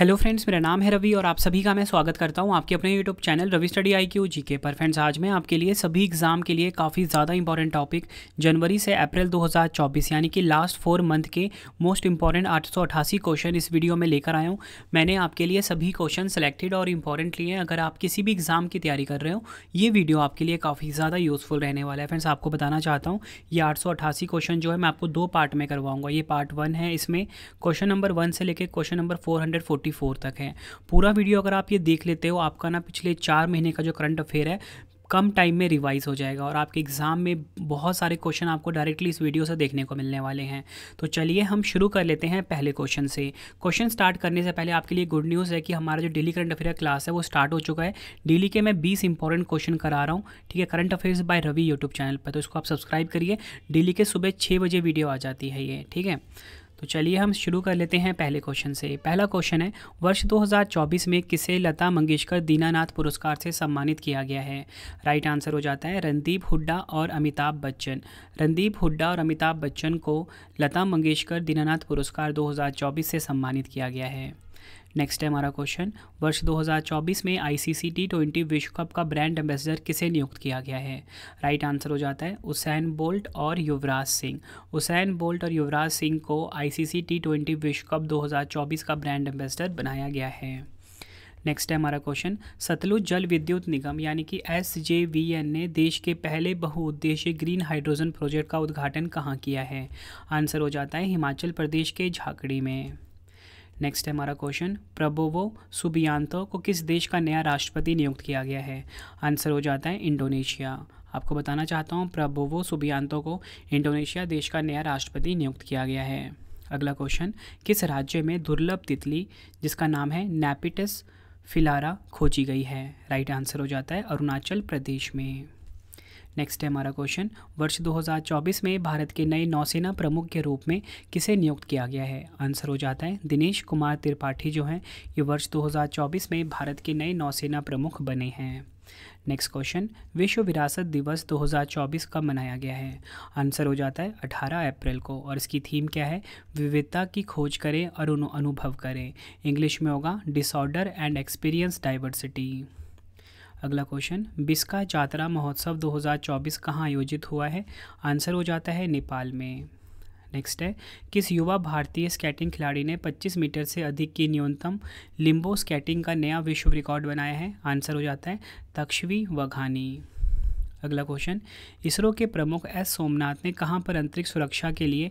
hello friends मेरा नाम है रवि और आप सभी का मैं स्वागत करता हूं आपके अपने YouTube channel Ravi study I Q G K पर फ्रेंड्स आज मैं आपके लिए सभी एग्ज़ाम के लिए काफ़ी ज़्यादा इंपॉर्टेंट टॉपिक जनवरी से अप्रैल 2024 यानी कि लास्ट फोर मंथ के मोस्ट इंपॉर्टेंट आठ क्वेश्चन इस वीडियो में लेकर आया हूँ मैंने आपके लिए सभी क्वेश्चन सेलेक्टेड और इंपॉर्टेंट लिए अगर आप किसी भी एग्ज़ाम की तैयारी कर रहे हो ये वीडियो आपके लिए काफ़ी ज़्यादा यूज़फुल रहने वाला है फ्रेंड्स आपको बताना चाहता हूँ ये आठ क्वेश्चन जो है मैं आपको दो पार्ट में करवाऊँगा ये पार्ट वन है इसमें क्वेश्चन नंबर वन से लेकर question number four fifty four तक है पूरा वीडियो अगर आप ये देख लेते हो आपका ना पिछले चार महीने का जो करंट अफेयर है कम टाइम में रिवाइज हो जाएगा और आपके एग्ज़ाम में बहुत सारे क्वेश्चन आपको डायरेक्टली इस वीडियो से देखने को मिलने वाले हैं तो चलिए हम शुरू कर लेते हैं पहले क्वेश्चन से क्वेश्चन स्टार्ट करने से पहले आपके लिए गुड न्यूज़ है कि हमारा जो डेली करंट अफेयर क्लास है वो स्टार्ट हो चुका है डेली के मैं बीस इंपॉर्टेंट क्वेश्चन करा रहा हूँ ठीक है current affairs by Ravi YouTube channel पर तो इसको आप सब्सक्राइब करिए डेली के सुबह छः बजे वीडियो आ जाती है ये ठीक है तो चलिए हम शुरू कर लेते हैं पहले क्वेश्चन से पहला क्वेश्चन है वर्ष 2024 में किसे लता मंगेशकर दीनानाथ पुरस्कार से सम्मानित किया गया है राइट आंसर हो जाता है रणदीप हुड्डा और अमिताभ बच्चन रणदीप हुड्डा और अमिताभ बच्चन को लता मंगेशकर दीनानाथ पुरस्कार 2024 से सम्मानित किया गया है नेक्स्ट है हमारा क्वेश्चन वर्ष 2024 में आईसीसी टी ट्वेंटी विश्व कप का ब्रांड एम्बेसडर किसे नियुक्त किया गया है राइट आंसर हो जाता है उसैन बोल्ट और युवराज सिंह उसैन बोल्ट और युवराज सिंह को आईसीसी टी ट्वेंटी विश्व कप 2024 का ब्रांड एम्बेसडर बनाया गया है नेक्स्ट है हमारा क्वेश्चन सतलुज जल विद्युत निगम यानी कि एस जे वी एन ने देश के पहले बहुउद्देश्य ग्रीन हाइड्रोजन प्रोजेक्ट का उद्घाटन कहाँ किया है आंसर हो जाता है हिमाचल प्रदेश के झाकड़ी में नेक्स्ट है हमारा क्वेश्चन प्रबोवो सुबियांतो को किस देश का नया राष्ट्रपति नियुक्त किया गया है आंसर हो जाता है इंडोनेशिया आपको बताना चाहता हूँ प्रबोवो सुबियांतो को इंडोनेशिया देश का नया राष्ट्रपति नियुक्त किया गया है अगला क्वेश्चन किस राज्य में दुर्लभ तितली जिसका नाम है नेपिटस फिलारा खोजी गई है राइट आंसर हो जाता है अरुणाचल प्रदेश में नेक्स्ट है हमारा क्वेश्चन वर्ष 2024 में भारत के नए नौसेना प्रमुख के रूप में किसे नियुक्त किया गया है आंसर हो जाता है दिनेश कुमार त्रिपाठी जो हैं ये वर्ष 2024 में भारत के नए नौसेना प्रमुख बने हैं नेक्स्ट क्वेश्चन विश्व विरासत दिवस 2024 कब मनाया गया है आंसर हो जाता है 18 अप्रैल को और इसकी थीम क्या है विविधता की खोज करें और अनुभव करें इंग्लिश में होगा डिसऑर्डर एंड एक्सपीरियंस डाइवर्सिटी अगला क्वेश्चन बिस्का जात्रा महोत्सव 2024 कहाँ आयोजित हुआ है आंसर हो जाता है नेपाल में नेक्स्ट है किस युवा भारतीय स्केटिंग खिलाड़ी ने 25 मीटर से अधिक की न्यूनतम लिम्बो स्केटिंग का नया विश्व रिकॉर्ड बनाया है आंसर हो जाता है तक्षवी वघानी अगला क्वेश्चन इसरो के प्रमुख एस सोमनाथ ने कहाँ पर अंतरिक्ष सुरक्षा के लिए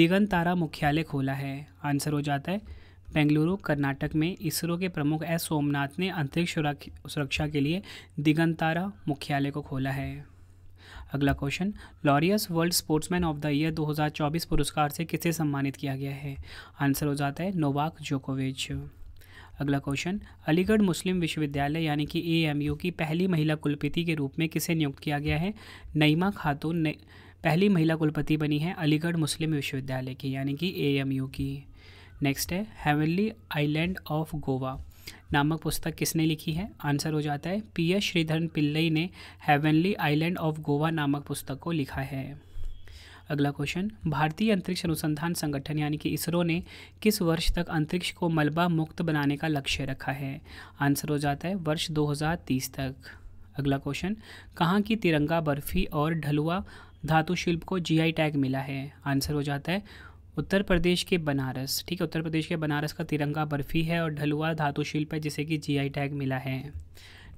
दिगंतारा मुख्यालय खोला है आंसर हो जाता है बेंगलुरु कर्नाटक में इसरो के प्रमुख एस सोमनाथ ने अंतरिक्ष सुरक्षा के लिए दिगंतारा मुख्यालय को खोला है अगला question Laureus world sportsman of the year 2024 पुरस्कार से किसे सम्मानित किया गया है आंसर हो जाता है नोवाक जोकोविच अगला क्वेश्चन अलीगढ़ मुस्लिम विश्वविद्यालय यानी कि ए की पहली महिला कुलपति के रूप में किसे नियुक्त किया गया है नईमा खातून पहली महिला कुलपति बनी है अलीगढ़ मुस्लिम विश्वविद्यालय की यानी कि ए की नेक्स्ट है हेवनली आइलैंड ऑफ गोवा नामक पुस्तक किसने लिखी है आंसर हो जाता है पी एस श्रीधरन पिल्लई ने हेवनली आइलैंड ऑफ गोवा नामक पुस्तक को लिखा है अगला क्वेश्चन भारतीय अंतरिक्ष अनुसंधान संगठन यानी कि इसरो ने किस वर्ष तक अंतरिक्ष को मलबा मुक्त बनाने का लक्ष्य रखा है आंसर हो जाता है वर्ष 2030 तक अगला क्वेश्चन कहाँ की तिरंगा बर्फी और ढलुआ धातु शिल्प को जीआई टैग मिला है आंसर हो जाता है उत्तर प्रदेश के बनारस ठीक है उत्तर प्रदेश के बनारस का तिरंगा बर्फी है और ढलुआ धातु शिल्प है जिसे कि जीआई टैग मिला है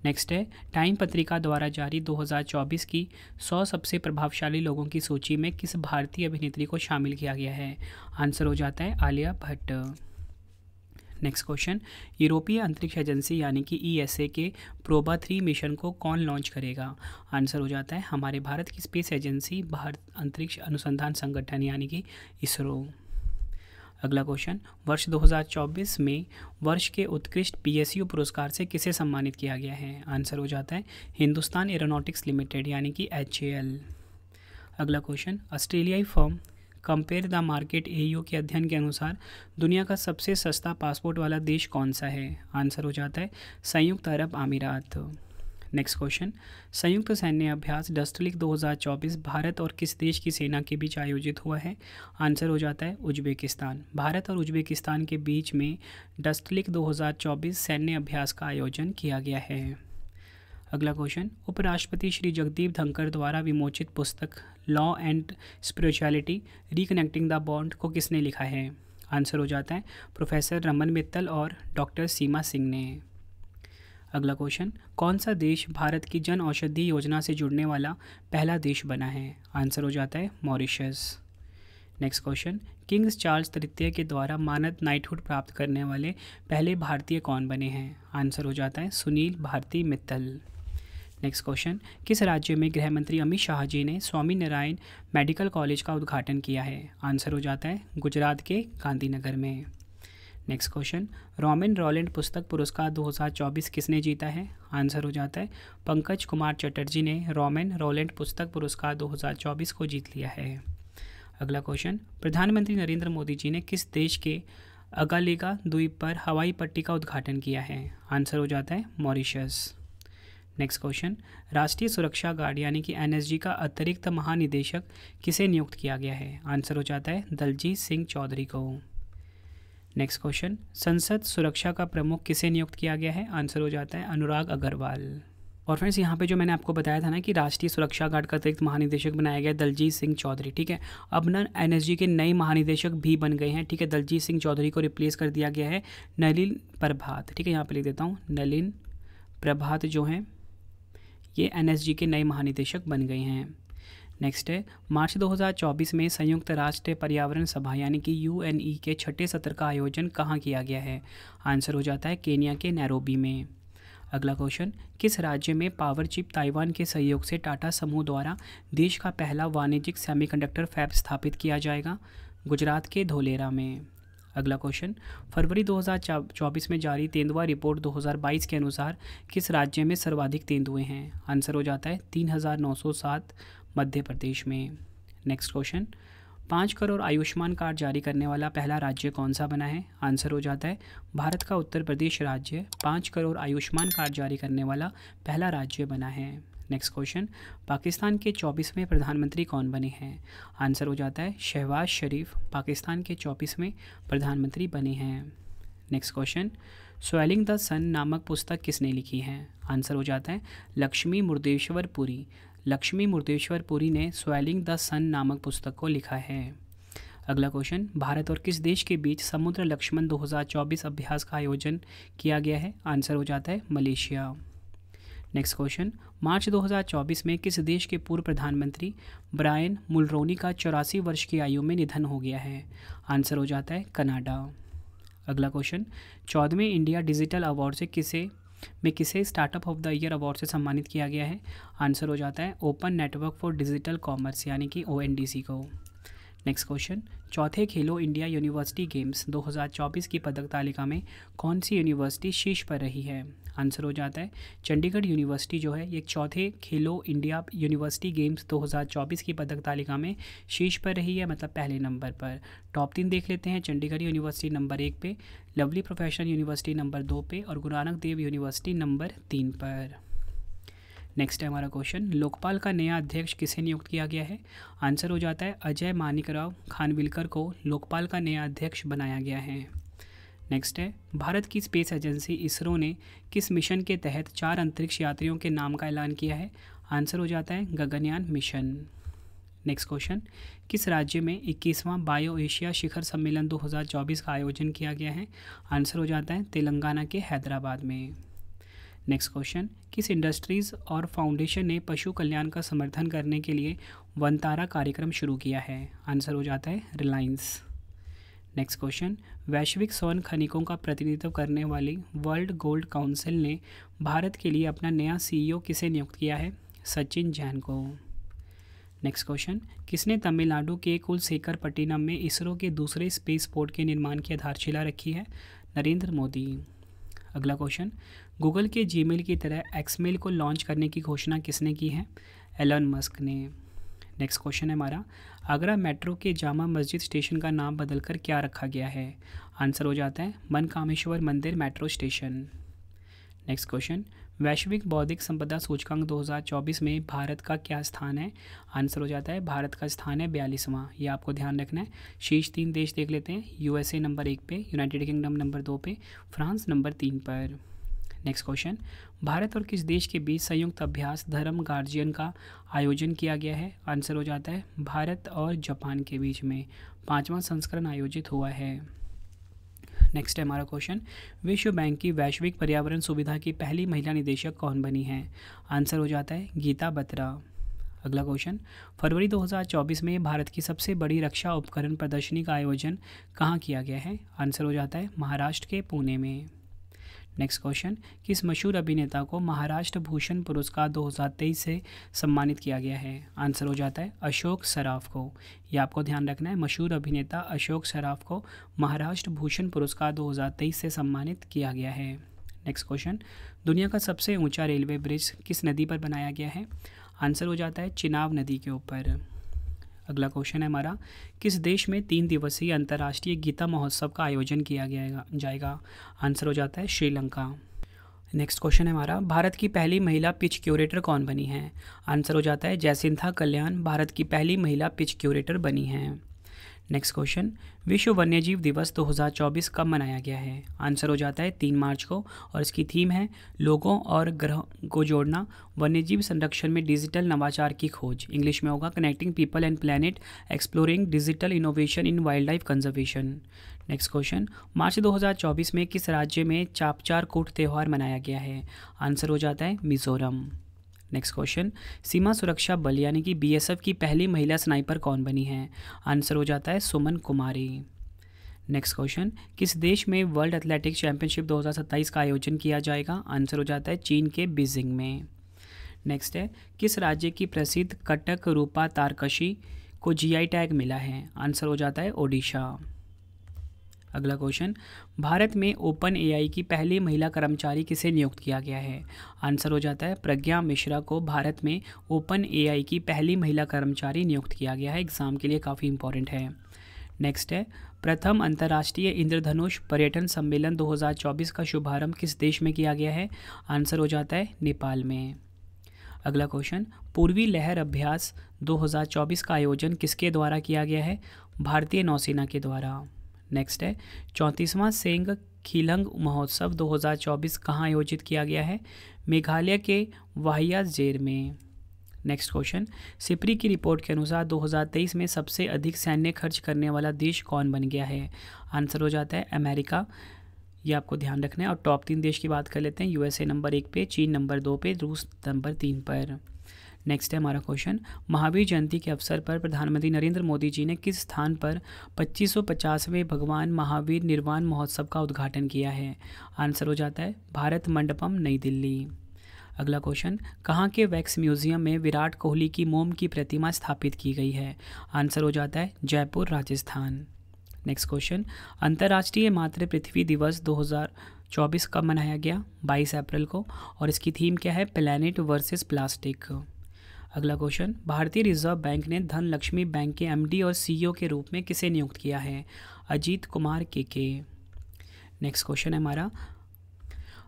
नेक्स्ट है टाइम पत्रिका द्वारा जारी 2024 की 100 सबसे प्रभावशाली लोगों की सूची में किस भारतीय अभिनेत्री को शामिल किया गया है आंसर हो जाता है आलिया भट्ट नेक्स्ट क्वेश्चन यूरोपीय अंतरिक्ष एजेंसी यानी कि ई e के प्रोबा थ्री मिशन को कौन लॉन्च करेगा आंसर हो जाता है हमारे भारत की स्पेस एजेंसी भारत अंतरिक्ष अनुसंधान संगठन यानी कि इसरो अगला क्वेश्चन वर्ष 2024 में वर्ष के उत्कृष्ट पीएसयू पुरस्कार से किसे सम्मानित किया गया है आंसर हो जाता है हिंदुस्तान एरोनॉटिक्स लिमिटेड यानी कि एच अगला क्वेश्चन ऑस्ट्रेलियाई फॉर्म कंपेयर द मार्केट ए के अध्ययन के अनुसार दुनिया का सबसे सस्ता पासपोर्ट वाला देश कौन सा है आंसर हो जाता है संयुक्त अरब अमीरात नेक्स्ट क्वेश्चन संयुक्त सैन्य अभ्यास डस्टलिक 2024 भारत और किस देश की सेना के बीच आयोजित हुआ है आंसर हो जाता है उज्बेकिस्तान भारत और उज्बेकिस्तान के बीच में डस्टलिक 2024 सैन्य अभ्यास का आयोजन किया गया है अगला क्वेश्चन उपराष्ट्रपति श्री जगदीप धनकर द्वारा विमोचित पुस्तक law and spirituality reconnecting the bond को किसने लिखा है आंसर हो जाता है प्रोफेसर रमन मित्तल और डॉक्टर सीमा सिंह ने अगला क्वेश्चन कौन सा देश भारत की जन औषधि योजना से जुड़ने वाला पहला देश बना है आंसर हो जाता है Mauritius next question Kings Charles तृतीय के द्वारा मानद नाइटहुड प्राप्त करने वाले पहले भारतीय कौन बने हैं आंसर हो जाता है सुनील भारती मित्तल नेक्स्ट क्वेश्चन किस राज्य में गृह मंत्री अमित शाह जी ने स्वामी नारायण मेडिकल कॉलेज का उद्घाटन किया है आंसर हो जाता है गुजरात के गांधीनगर में नेक्स्ट क्वेश्चन रोमिन रॉलैंड पुस्तक पुरस्कार 2024 किसने जीता है आंसर हो जाता है पंकज कुमार चटर्जी ने रोमिन रॉलैंड पुस्तक पुरस्कार 2024 को जीत लिया है अगला क्वेश्चन प्रधानमंत्री नरेंद्र मोदी जी ने किस देश के अगालेगा द्वीप पर हवाई पट्टी का उद्घाटन किया है आंसर हो जाता है मॉरिशस नेक्स्ट क्वेश्चन राष्ट्रीय सुरक्षा गार्ड यानी कि एनएसजी का अतिरिक्त महानिदेशक किसे नियुक्त किया गया है आंसर हो जाता है दलजीत सिंह चौधरी को नेक्स्ट क्वेश्चन संसद सुरक्षा का प्रमुख किसे नियुक्त किया गया है आंसर हो जाता है अनुराग अग्रवाल और फ्रेंड्स यहाँ पे जो मैंने आपको बताया था ना कि राष्ट्रीय सुरक्षा गार्ड का अतिरिक्त महानिदेशक बनाया गया दलजीत सिंह चौधरी ठीक है अब ना एनएसजी के नए महानिदेशक भी बन गए हैं ठीक है दलजीत सिंह चौधरी को रिप्लेस कर दिया गया है नलिन प्रभात ठीक है यहाँ पे लिख देता हूँ नलिन प्रभात जो हैं ये एनएसजी के नए महानिदेशक बन गए हैं नेक्स्ट है मार्च 2024 में संयुक्त राष्ट्र पर्यावरण सभा यानी कि यू e के छठे सत्र का आयोजन कहाँ किया गया है आंसर हो जाता है केनिया के नैरोबी में अगला क्वेश्चन किस राज्य में पावर चिप ताइवान के सहयोग से टाटा समूह द्वारा देश का पहला वाणिज्यिक सेमीकंडक्टर फैब स्थापित किया जाएगा गुजरात के धोलेरा में अगला क्वेश्चन फरवरी 2024 में जारी तेंदुआ रिपोर्ट 2022 के अनुसार किस राज्य में सर्वाधिक तेंदुए हैं आंसर हो जाता है 3907 मध्य प्रदेश में नेक्स्ट क्वेश्चन पाँच करोड़ आयुष्मान कार्ड जारी करने वाला पहला राज्य कौन सा बना है आंसर हो जाता है भारत का उत्तर प्रदेश राज्य पाँच करोड़ आयुष्मान कार्ड जारी करने वाला पहला राज्य बना है नेक्स्ट क्वेश्चन पाकिस्तान के चौबीसवें प्रधानमंत्री कौन बने हैं आंसर हो जाता है शहबाज शरीफ पाकिस्तान के चौबीसवें प्रधानमंत्री बने हैं next question swelling the sun नामक पुस्तक किसने लिखी है आंसर हो जाता है लक्ष्मी मुर्देश्वर पुरी लक्ष्मी मुर्देश्वर पुरी ने स्वेलिंग द सन नामक पुस्तक को लिखा है अगला क्वेश्चन भारत और किस देश के बीच समुद्र लक्ष्मण 2024 अभ्यास का आयोजन किया गया है आंसर हो जाता है मलेशिया नेक्स्ट क्वेश्चन मार्च 2024 में किस देश के पूर्व प्रधानमंत्री ब्रायन मुलरोनी का चौरासी वर्ष की आयु में निधन हो गया है आंसर हो जाता है कनाडा अगला क्वेश्चन चौदहवें इंडिया डिजिटल अवार्ड से किसे में किसे startup of the year award से सम्मानित किया गया है आंसर हो जाता है open network for digital commerce यानी कि ओ को नेक्स्ट क्वेश्चन चौथे खेलो इंडिया यूनिवर्सिटी गेम्स 2024 की पदक तालिका में कौन सी यूनिवर्सिटी शीर्ष पर रही है आंसर हो जाता है चंडीगढ़ यूनिवर्सिटी जो है ये चौथे खेलो इंडिया यूनिवर्सिटी गेम्स 2024 की पदक तालिका में शीर्ष पर रही है मतलब पहले नंबर पर टॉप तीन देख लेते हैं चंडीगढ़ यूनिवर्सिटी नंबर एक पे लवली प्रोफेशनल यूनिवर्सिटी नंबर दो पे और गुरु नानक देव यूनिवर्सिटी नंबर तीन पर नेक्स्ट है हमारा क्वेश्चन लोकपाल का नया अध्यक्ष किसे नियुक्त किया गया है आंसर हो जाता है अजय मानिकराव खानविलकर को लोकपाल का नया अध्यक्ष बनाया गया है नेक्स्ट है भारत की स्पेस एजेंसी इसरो ने किस मिशन के तहत चार अंतरिक्ष यात्रियों के नाम का ऐलान किया है आंसर हो जाता है गगनयान मिशन नेक्स्ट क्वेश्चन किस राज्य में इक्कीसवां बायो एशिया शिखर सम्मेलन 2024 का आयोजन किया गया है आंसर हो जाता है तेलंगाना के हैदराबाद में नेक्स्ट क्वेश्चन किस इंडस्ट्रीज़ और फाउंडेशन ने पशु कल्याण का समर्थन करने के लिए वनतारा कार्यक्रम शुरू किया है आंसर हो जाता है रिलायंस नेक्स्ट क्वेश्चन वैश्विक स्वर्ण खनिकों का प्रतिनिधित्व करने वाली वर्ल्ड गोल्ड काउंसिल ने भारत के लिए अपना नया सीईओ किसे नियुक्त किया है सचिन जैन को नेक्स्ट क्वेश्चन किसने तमिलनाडु के कुलसेकरपट्टिनम में इसरो के दूसरे स्पेस पोर्ट के निर्माण की आधारशिला रखी है नरेंद्र मोदी अगला क्वेश्चन गूगल के जी की तरह एक्समेल को लॉन्च करने की घोषणा किसने की है एलन मस्क ने नेक्स्ट क्वेश्चन है हमारा आगरा मेट्रो के जामा मस्जिद स्टेशन का नाम बदलकर क्या रखा गया है आंसर हो जाता है मन कामेश्वर मंदिर मेट्रो स्टेशन नेक्स्ट क्वेश्चन वैश्विक बौद्धिक संपदा सूचकांक 2024 में भारत का क्या स्थान है आंसर हो जाता है भारत का स्थान है बयालीसवां ये आपको ध्यान रखना है शीर्ष तीन देश देख लेते हैं यूएसए नंबर एक पे यूनाइटेड किंगडम नंबर दो पे फ्रांस नंबर तीन पर नेक्स्ट क्वेश्चन भारत और किस देश के बीच संयुक्त अभ्यास धर्म गार्जियन का आयोजन किया गया है आंसर हो जाता है भारत और जापान के बीच में पांचवा संस्करण आयोजित हुआ है नेक्स्ट है हमारा क्वेश्चन विश्व बैंक की वैश्विक पर्यावरण सुविधा की पहली महिला निदेशक कौन बनी है आंसर हो जाता है गीता बत्रा अगला क्वेश्चन फरवरी 2024 में भारत की सबसे बड़ी रक्षा उपकरण प्रदर्शनी का आयोजन कहाँ किया गया है आंसर हो जाता है महाराष्ट्र के पुणे में नेक्स्ट क्वेश्चन किस मशहूर अभिनेता को महाराष्ट्र भूषण पुरस्कार 2023 से सम्मानित किया गया है आंसर हो जाता है अशोक सराफ को यह आपको ध्यान रखना है मशहूर अभिनेता अशोक सराफ को महाराष्ट्र भूषण पुरस्कार 2023 से सम्मानित किया गया है नेक्स्ट क्वेश्चन दुनिया का सबसे ऊंचा रेलवे ब्रिज किस नदी पर बनाया गया है आंसर हो जाता है चिनाव नदी के ऊपर अगला क्वेश्चन है हमारा किस देश में तीन दिवसीय अंतर्राष्ट्रीय गीता महोत्सव का आयोजन किया गया जाएगा आंसर हो जाता है श्रीलंका नेक्स्ट क्वेश्चन है हमारा भारत की पहली महिला पिच क्यूरेटर कौन बनी है आंसर हो जाता है जैसिंथा कल्याण भारत की पहली महिला पिच क्यूरेटर बनी है नेक्स्ट क्वेश्चन विश्व वन्यजीव दिवस 2024 कब मनाया गया है आंसर हो जाता है तीन मार्च को और इसकी थीम है लोगों और ग्रहों को जोड़ना वन्यजीव संरक्षण में डिजिटल नवाचार की खोज इंग्लिश में होगा connecting people and planet exploring digital innovation in wildlife conservation next question मार्च 2024 में किस राज्य में चापचार कोट त्यौहार मनाया गया है आंसर हो जाता है मिजोरम नेक्स्ट क्वेश्चन सीमा सुरक्षा बल यानी कि बीएसएफ की पहली महिला स्नाइपर कौन बनी है आंसर हो जाता है सुमन कुमारी नेक्स्ट क्वेश्चन किस देश में वर्ल्ड एथलेटिक चैंपियनशिप 2027 का आयोजन किया जाएगा आंसर हो जाता है चीन के बीजिंग में नेक्स्ट है किस राज्य की प्रसिद्ध कटक रूपा तारकशी को जीआई टैग मिला है आंसर हो जाता है ओडिशा अगला क्वेश्चन भारत में ओपन एआई की पहली महिला कर्मचारी किसे नियुक्त किया गया है आंसर हो जाता है प्रज्ञा मिश्रा को भारत में ओपन एआई की पहली महिला कर्मचारी नियुक्त किया गया है एग्ज़ाम के लिए काफ़ी इंपॉर्टेंट है नेक्स्ट है प्रथम अंतर्राष्ट्रीय इंद्रधनुष पर्यटन सम्मेलन 2024 का शुभारंभ किस देश में किया गया है आंसर हो जाता है नेपाल में अगला क्वेश्चन पूर्वी लहर अभ्यास 2024 का आयोजन किसके द्वारा किया गया है भारतीय नौसेना के द्वारा नेक्स्ट है चौंतीसवां सेंग खिलंग महोत्सव 2024 कहाँ आयोजित किया गया है मेघालय के वाहिया जेर में नेक्स्ट क्वेश्चन सिपरी की रिपोर्ट के अनुसार 2023 में सबसे अधिक सैन्य खर्च करने वाला देश कौन बन गया है आंसर हो जाता है अमेरिका ये आपको ध्यान रखना है और टॉप तीन देश की बात कर लेते हैं यूएसए नंबर एक पे चीन नंबर दो पे रूस नंबर तीन पर नेक्स्ट है हमारा क्वेश्चन महावीर जयंती के अवसर पर प्रधानमंत्री नरेंद्र मोदी जी ने किस स्थान पर 2550वें भगवान महावीर निर्वाण महोत्सव का उद्घाटन किया है आंसर हो जाता है भारत मंडपम नई दिल्ली अगला क्वेश्चन कहाँ के वैक्स म्यूजियम में विराट कोहली की मोम की प्रतिमा स्थापित की गई है आंसर हो जाता है जयपुर राजस्थान नेक्स्ट क्वेश्चन अंतर्राष्ट्रीय मातृ पृथ्वी दिवस 2024 कब मनाया गया 22 अप्रैल को और इसकी थीम क्या है प्लैनेट वर्सेस प्लास्टिक अगला क्वेश्चन भारतीय रिजर्व बैंक ने धन लक्ष्मी बैंक के एमडी और सीईओ e के रूप में किसे नियुक्त किया है अजीत कुमार के के नेक्स्ट क्वेश्चन है हमारा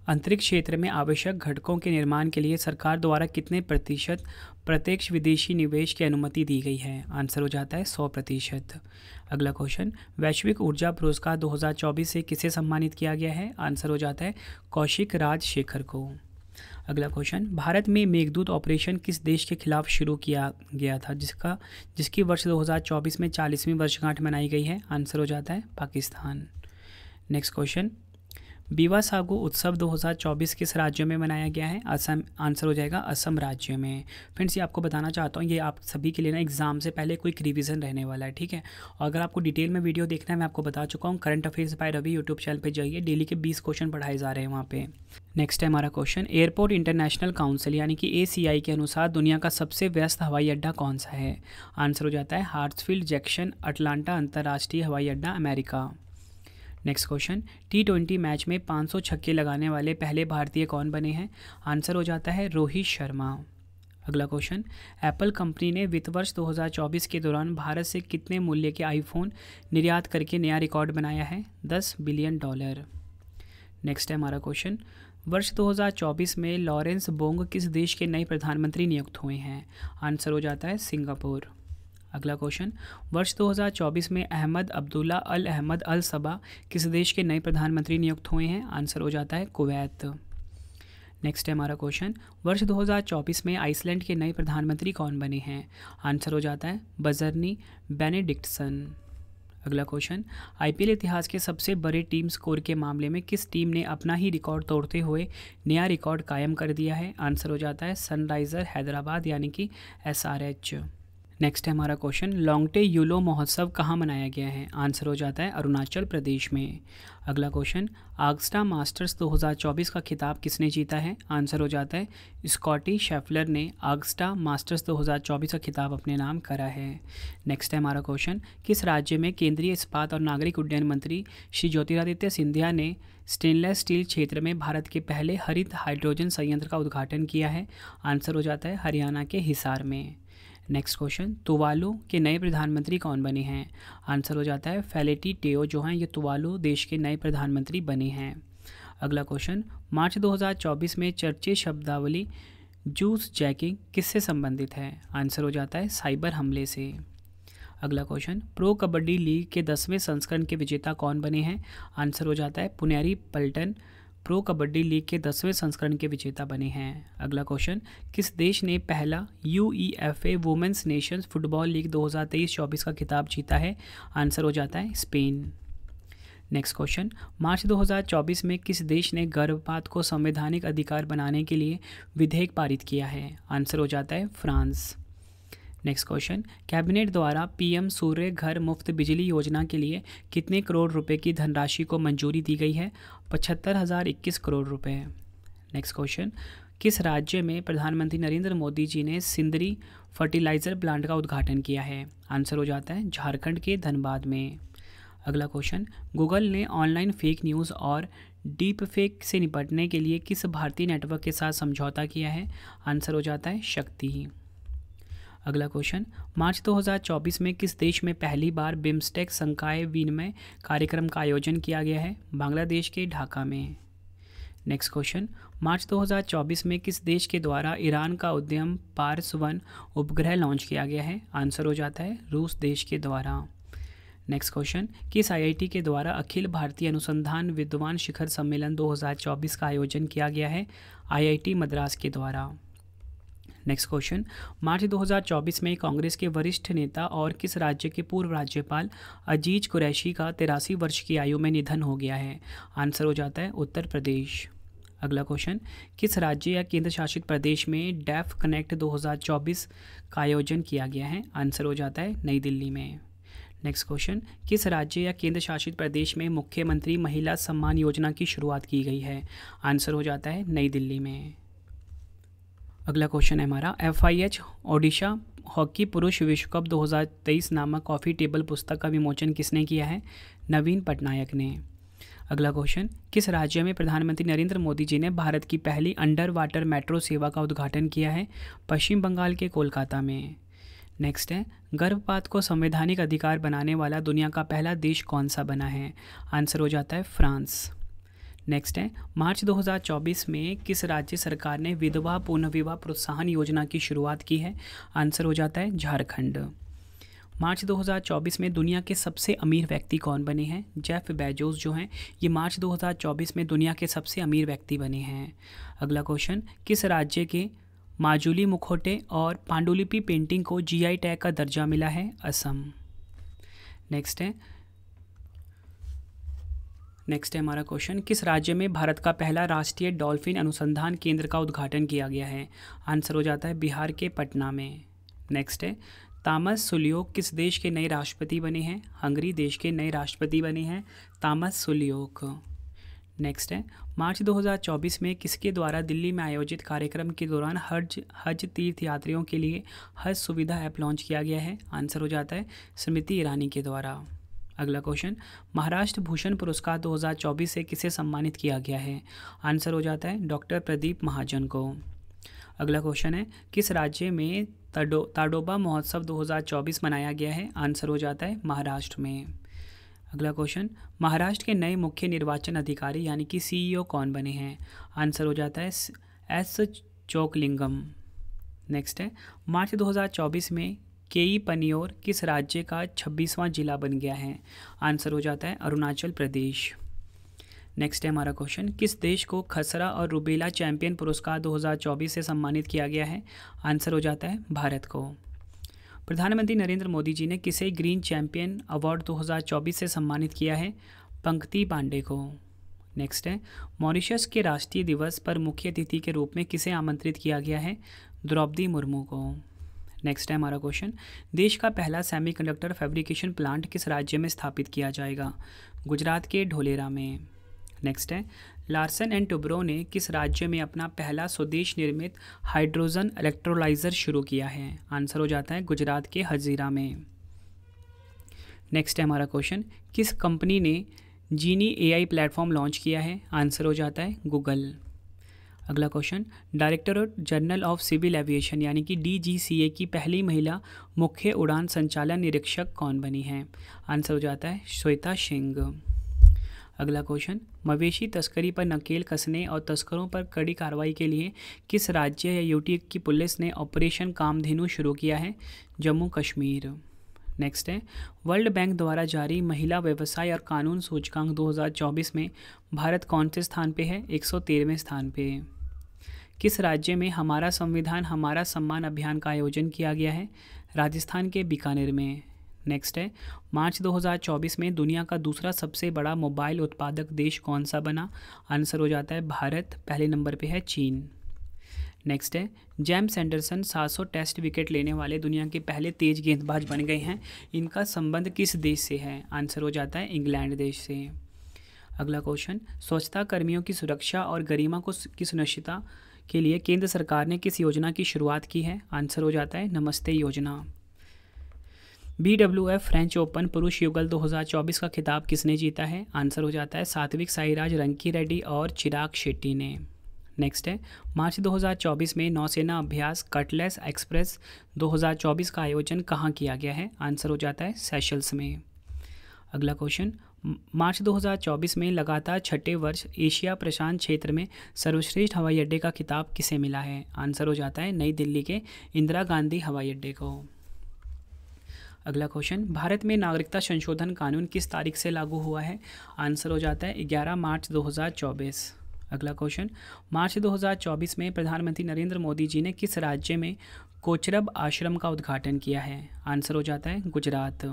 अंतरिक्ष क्षेत्र में आवश्यक घटकों के निर्माण के लिए सरकार द्वारा कितने प्रतिशत प्रत्यक्ष विदेशी निवेश की अनुमति दी गई है आंसर हो जाता है सौ प्रतिशत अगला क्वेश्चन वैश्विक ऊर्जा पुरस्कार 2024 से किसे सम्मानित किया गया है आंसर हो जाता है कौशिक राज शेखर को अगला क्वेश्चन भारत में मेघदूत ऑपरेशन किस देश के खिलाफ शुरू किया गया था जिसका जिसकी वर्ष 2024 में चालीसवीं वर्षगांठ मनाई गई है आंसर हो जाता है Pakistan next question Bwisagu उत्सव 2024 किस राज्य में मनाया गया है असम आंसर हो जाएगा असम राज्य में फ्रेंड्स ये आपको बताना चाहता हूँ ये आप सभी के लिए ना एग्जाम से पहले कोई रिवीजन रहने वाला है ठीक है और अगर आपको डिटेल में वीडियो देखना है मैं आपको बता चुका हूँ current affairs by Ravi YouTube channel पर जाइए डेली के बीस क्वेश्चन पढ़ाए जा रहे हैं वहाँ पर नेक्स्ट है हमारा क्वेश्चन एयरपोर्ट इंटरनेशनल काउंसिल यानी कि ए के अनुसार दुनिया का सबसे व्यस्त हवाई अड्डा कौन सा है आंसर हो जाता है हार्ट्सफील्ड जैक्शन अटलांटा अंतर्राष्ट्रीय हवाई अड्डा America next question T twenty match में 500 छक्के लगाने वाले पहले भारतीय कौन बने हैं आंसर हो जाता है रोहित शर्मा अगला क्वेश्चन एप्पल कंपनी ने वित्त वर्ष 2024 के दौरान भारत से कितने मूल्य के आईफोन निर्यात करके नया रिकॉर्ड बनाया है 10 बिलियन डॉलर नेक्स्ट है हमारा क्वेश्चन वर्ष 2024 में लॉरेंस बोंग किस देश के नए प्रधानमंत्री नियुक्त हुए हैं आंसर हो जाता है सिंगापुर अगला क्वेश्चन वर्ष 2024 में अहमद अब्दुल्ला अल अहमद अल सबा किस देश के नए प्रधानमंत्री नियुक्त हुए हैं आंसर हो जाता है कुवैत नेक्स्ट है हमारा क्वेश्चन वर्ष 2024 में आइसलैंड के नए प्रधानमंत्री कौन बने हैं आंसर हो जाता है बजरनी बेनेडिक्टसन अगला क्वेश्चन आईपीएल इतिहास के सबसे बड़े टीम स्कोर के मामले में किस टीम ने अपना ही रिकॉर्ड तोड़ते हुए नया रिकॉर्ड कायम कर दिया है आंसर हो जाता है सनराइज़र हैदराबाद यानी कि एच नेक्स्ट है हमारा क्वेश्चन लॉन्गटे यूलो महोत्सव कहाँ मनाया गया है आंसर हो जाता है अरुणाचल प्रदेश में अगला क्वेश्चन आगस्टा मास्टर्स 2024 का खिताब किसने जीता है आंसर हो जाता है स्कॉटी शेफलर ने आगस्टा मास्टर्स 2024 का खिताब अपने नाम करा है नेक्स्ट है हमारा क्वेश्चन किस राज्य में केंद्रीय इस्पात और नागरिक उड्डयन मंत्री श्री ज्योतिरादित्य सिंधिया ने स्टेनलेस स्टील क्षेत्र में भारत के पहले हरित हाइड्रोजन संयंत्र का उद्घाटन किया है आंसर हो जाता है हरियाणा के हिसार में नेक्स्ट क्वेश्चन तुवालू के नए प्रधानमंत्री कौन बने हैं आंसर हो जाता है फैलेटी टेओ जो हैं ये तुवालू देश के नए प्रधानमंत्री बने हैं अगला क्वेश्चन मार्च 2024 में चर्चे शब्दावली जूस जैकिंग किससे संबंधित है आंसर हो जाता है साइबर हमले से अगला क्वेश्चन प्रो कबड्डी लीग के दसवें संस्करण के विजेता कौन बने हैं आंसर हो जाता है पुनेरी पल्टन प्रो कबड्डी लीग के दसवें संस्करण के विजेता बने हैं अगला क्वेश्चन किस देश ने पहला U E F A women's nations football league 2023-24 का खिताब जीता है आंसर हो जाता है स्पेन नेक्स्ट क्वेश्चन मार्च 2024 में किस देश ने गर्भपात को संवैधानिक अधिकार बनाने के लिए विधेयक पारित किया है आंसर हो जाता है फ्रांस नेक्स्ट क्वेश्चन कैबिनेट द्वारा पीएम सूर्य घर मुफ्त बिजली योजना के लिए कितने करोड़ रुपए की धनराशि को मंजूरी दी गई है पचहत्तर हज़ार इक्कीस करोड़ रुपए हैं नेक्स्ट क्वेश्चन किस राज्य में प्रधानमंत्री नरेंद्र मोदी जी ने सिंदरी फर्टिलाइज़र प्लांट का उद्घाटन किया है आंसर हो जाता है झारखंड के धनबाद में अगला क्वेश्चन गूगल ने ऑनलाइन फेक न्यूज़ और डीप फेक से निपटने के लिए किस भारतीय नेटवर्क के साथ समझौता किया है आंसर हो जाता है शक्ति अगला क्वेश्चन मार्च 2024 में किस देश में पहली बार बिम्स्टेक संकाय विनिमय कार्यक्रम का आयोजन किया गया है बांग्लादेश के ढाका में नेक्स्ट क्वेश्चन मार्च 2024 में किस देश के द्वारा ईरान का उद्यम पार्स वन उपग्रह लॉन्च किया गया है आंसर हो जाता है रूस देश के द्वारा नेक्स्ट क्वेश्चन किस आईआईटी के द्वारा अखिल भारतीय अनुसंधान विद्वान शिखर सम्मेलन 2024 का आयोजन किया गया है आईआईटी मद्रास के द्वारा नेक्स्ट क्वेश्चन मार्च 2024 में कांग्रेस के वरिष्ठ नेता और किस राज्य के पूर्व राज्यपाल अजीज कुरैशी का तिरासी वर्ष की आयु में निधन हो गया है आंसर हो जाता है उत्तर प्रदेश अगला क्वेश्चन किस राज्य या केंद्र शासित प्रदेश में डेफ कनेक्ट 2024 का आयोजन किया गया है आंसर हो जाता है नई दिल्ली में नेक्स्ट क्वेश्चन किस राज्य या केंद्र शासित प्रदेश में मुख्यमंत्री महिला सम्मान योजना की शुरुआत की गई है आंसर हो जाता है नई दिल्ली में अगला क्वेश्चन है हमारा F I H Odisha hockey पुरुष विश्व कप 2023 नामक कॉफ़ी टेबल पुस्तक का विमोचन किसने किया है नवीन पटनायक ने अगला क्वेश्चन किस राज्य में प्रधानमंत्री नरेंद्र मोदी जी ने भारत की पहली अंडर वाटर मेट्रो सेवा का उद्घाटन किया है पश्चिम बंगाल के कोलकाता में नेक्स्ट है गर्भपात को संवैधानिक अधिकार बनाने वाला दुनिया का पहला देश कौन सा बना है आंसर हो जाता है फ्रांस नेक्स्ट है मार्च 2024 में किस राज्य सरकार ने विधवा पुनर्विवाह प्रोत्साहन योजना की शुरुआत की है आंसर हो जाता है झारखंड मार्च 2024 में दुनिया के सबसे अमीर व्यक्ति कौन बने हैं जेफ बेजोस जो हैं ये मार्च 2024 में दुनिया के सबसे अमीर व्यक्ति बने हैं अगला क्वेश्चन किस राज्य के माजुली मुखोटे और पांडुलिपि पेंटिंग को जीआई टैग का दर्जा मिला है असम नेक्स्ट है नेक्स्ट है हमारा क्वेश्चन किस राज्य में भारत का पहला राष्ट्रीय डॉल्फिन अनुसंधान केंद्र का उद्घाटन किया गया है आंसर हो जाता है बिहार के पटना में नेक्स्ट है तामस सुलियोग किस देश के नए राष्ट्रपति बने हैं हंगरी देश के नए राष्ट्रपति बने हैं तामस सुलियोक नेक्स्ट है मार्च 2024 में किसके द्वारा दिल्ली में आयोजित कार्यक्रम के दौरान हज हज तीर्थ यात्रियों के लिए हज सुविधा ऐप लॉन्च किया गया है आंसर हो जाता है स्मृति ईरानी के द्वारा अगला क्वेश्चन महाराष्ट्र भूषण पुरस्कार 2024 से किसे सम्मानित किया गया है आंसर हो जाता है डॉक्टर प्रदीप महाजन को अगला क्वेश्चन है किस राज्य में ताडो ताडोबा महोत्सव 2024 मनाया गया है आंसर हो जाता है महाराष्ट्र में अगला क्वेश्चन महाराष्ट्र के नए मुख्य निर्वाचन अधिकारी यानी कि सीईओ e कौन बने हैं आंसर हो जाता है एस चोकलिंगम नेक्स्ट है मार्च 2024 में केई पनियोर किस राज्य का छब्बीसवां जिला बन गया है आंसर हो जाता है अरुणाचल प्रदेश नेक्स्ट है हमारा क्वेश्चन किस देश को खसरा और रुबेला चैंपियन पुरस्कार 2024 से सम्मानित किया गया है आंसर हो जाता है भारत को प्रधानमंत्री नरेंद्र मोदी जी ने किसे ग्रीन चैंपियन अवार्ड 2024 से सम्मानित किया है पंक्ति पांडे को नेक्स्ट है मॉरिशस के राष्ट्रीय दिवस पर मुख्य अतिथि के रूप में किसे आमंत्रित किया गया है द्रौपदी मुर्मू को नेक्स्ट है हमारा क्वेश्चन देश का पहला सेमीकंडक्टर फैब्रिकेशन प्लांट किस राज्य में स्थापित किया जाएगा गुजरात के ढोलेरा में नेक्स्ट है लार्सन एंड टुब्रो ने किस राज्य में अपना पहला स्वदेश निर्मित हाइड्रोजन इलेक्ट्रोलाइजर शुरू किया है आंसर हो जाता है गुजरात के हजीरा में नेक्स्ट है हमारा क्वेश्चन किस कंपनी ने जीनी एआई प्लेटफॉर्म लॉन्च किया है आंसर हो जाता है गूगल अगला question director general of civil aviation यानी कि डीजीसीए की पहली महिला मुख्य उड़ान संचालन निरीक्षक कौन बनी है आंसर हो जाता है श्वेता सिंह अगला क्वेश्चन मवेशी तस्करी पर नकेल कसने और तस्करों पर कड़ी कार्रवाई के लिए किस राज्य या यूटी की पुलिस ने ऑपरेशन कामधेनु शुरू किया है जम्मू कश्मीर नेक्स्ट है वर्ल्ड बैंक द्वारा जारी महिला व्यवसाय और कानून सूचकांक 2024 में भारत कौन से स्थान पे है एक स्थान पे है किस राज्य में हमारा संविधान हमारा सम्मान अभियान का आयोजन किया गया है राजस्थान के बीकानेर में नेक्स्ट है मार्च 2024 में दुनिया का दूसरा सबसे बड़ा मोबाइल उत्पादक देश कौन सा बना आंसर हो जाता है भारत पहले नंबर पे है चीन नेक्स्ट है जैम्स एंडरसन 700 टेस्ट विकेट लेने वाले दुनिया के पहले तेज गेंदबाज बन गए हैं इनका संबंध किस देश से है आंसर हो जाता है इंग्लैंड देश से अगला क्वेश्चन स्वच्छता कर्मियों की सुरक्षा और गरिमा को की सुनिश्चिता के लिए केंद्र सरकार ने किस योजना की शुरुआत की है आंसर हो जाता है नमस्ते योजना B W F French open पुरुष युगल 2024 का खिताब किसने जीता है आंसर हो जाता है सात्विक साईराज रंकी रेड्डी और चिराग शेट्टी ने नेक्स्ट है मार्च 2024 में नौसेना अभ्यास कटलेस एक्सप्रेस 2024 का आयोजन कहाँ किया गया है आंसर हो जाता है सेशल्स में अगला क्वेश्चन मार्च 2024 में लगातार छठे वर्ष एशिया प्रशांत क्षेत्र में सर्वश्रेष्ठ हवाई अड्डे का खिताब किसे मिला है आंसर हो जाता है नई दिल्ली के इंदिरा गांधी हवाई अड्डे को अगला क्वेश्चन भारत में नागरिकता संशोधन कानून किस तारीख से लागू हुआ है आंसर हो जाता है 11 मार्च 2024 अगला क्वेश्चन मार्च 2024 में प्रधानमंत्री नरेंद्र मोदी जी ने किस राज्य में कोचरब आश्रम का उद्घाटन किया है आंसर हो जाता है गुजरात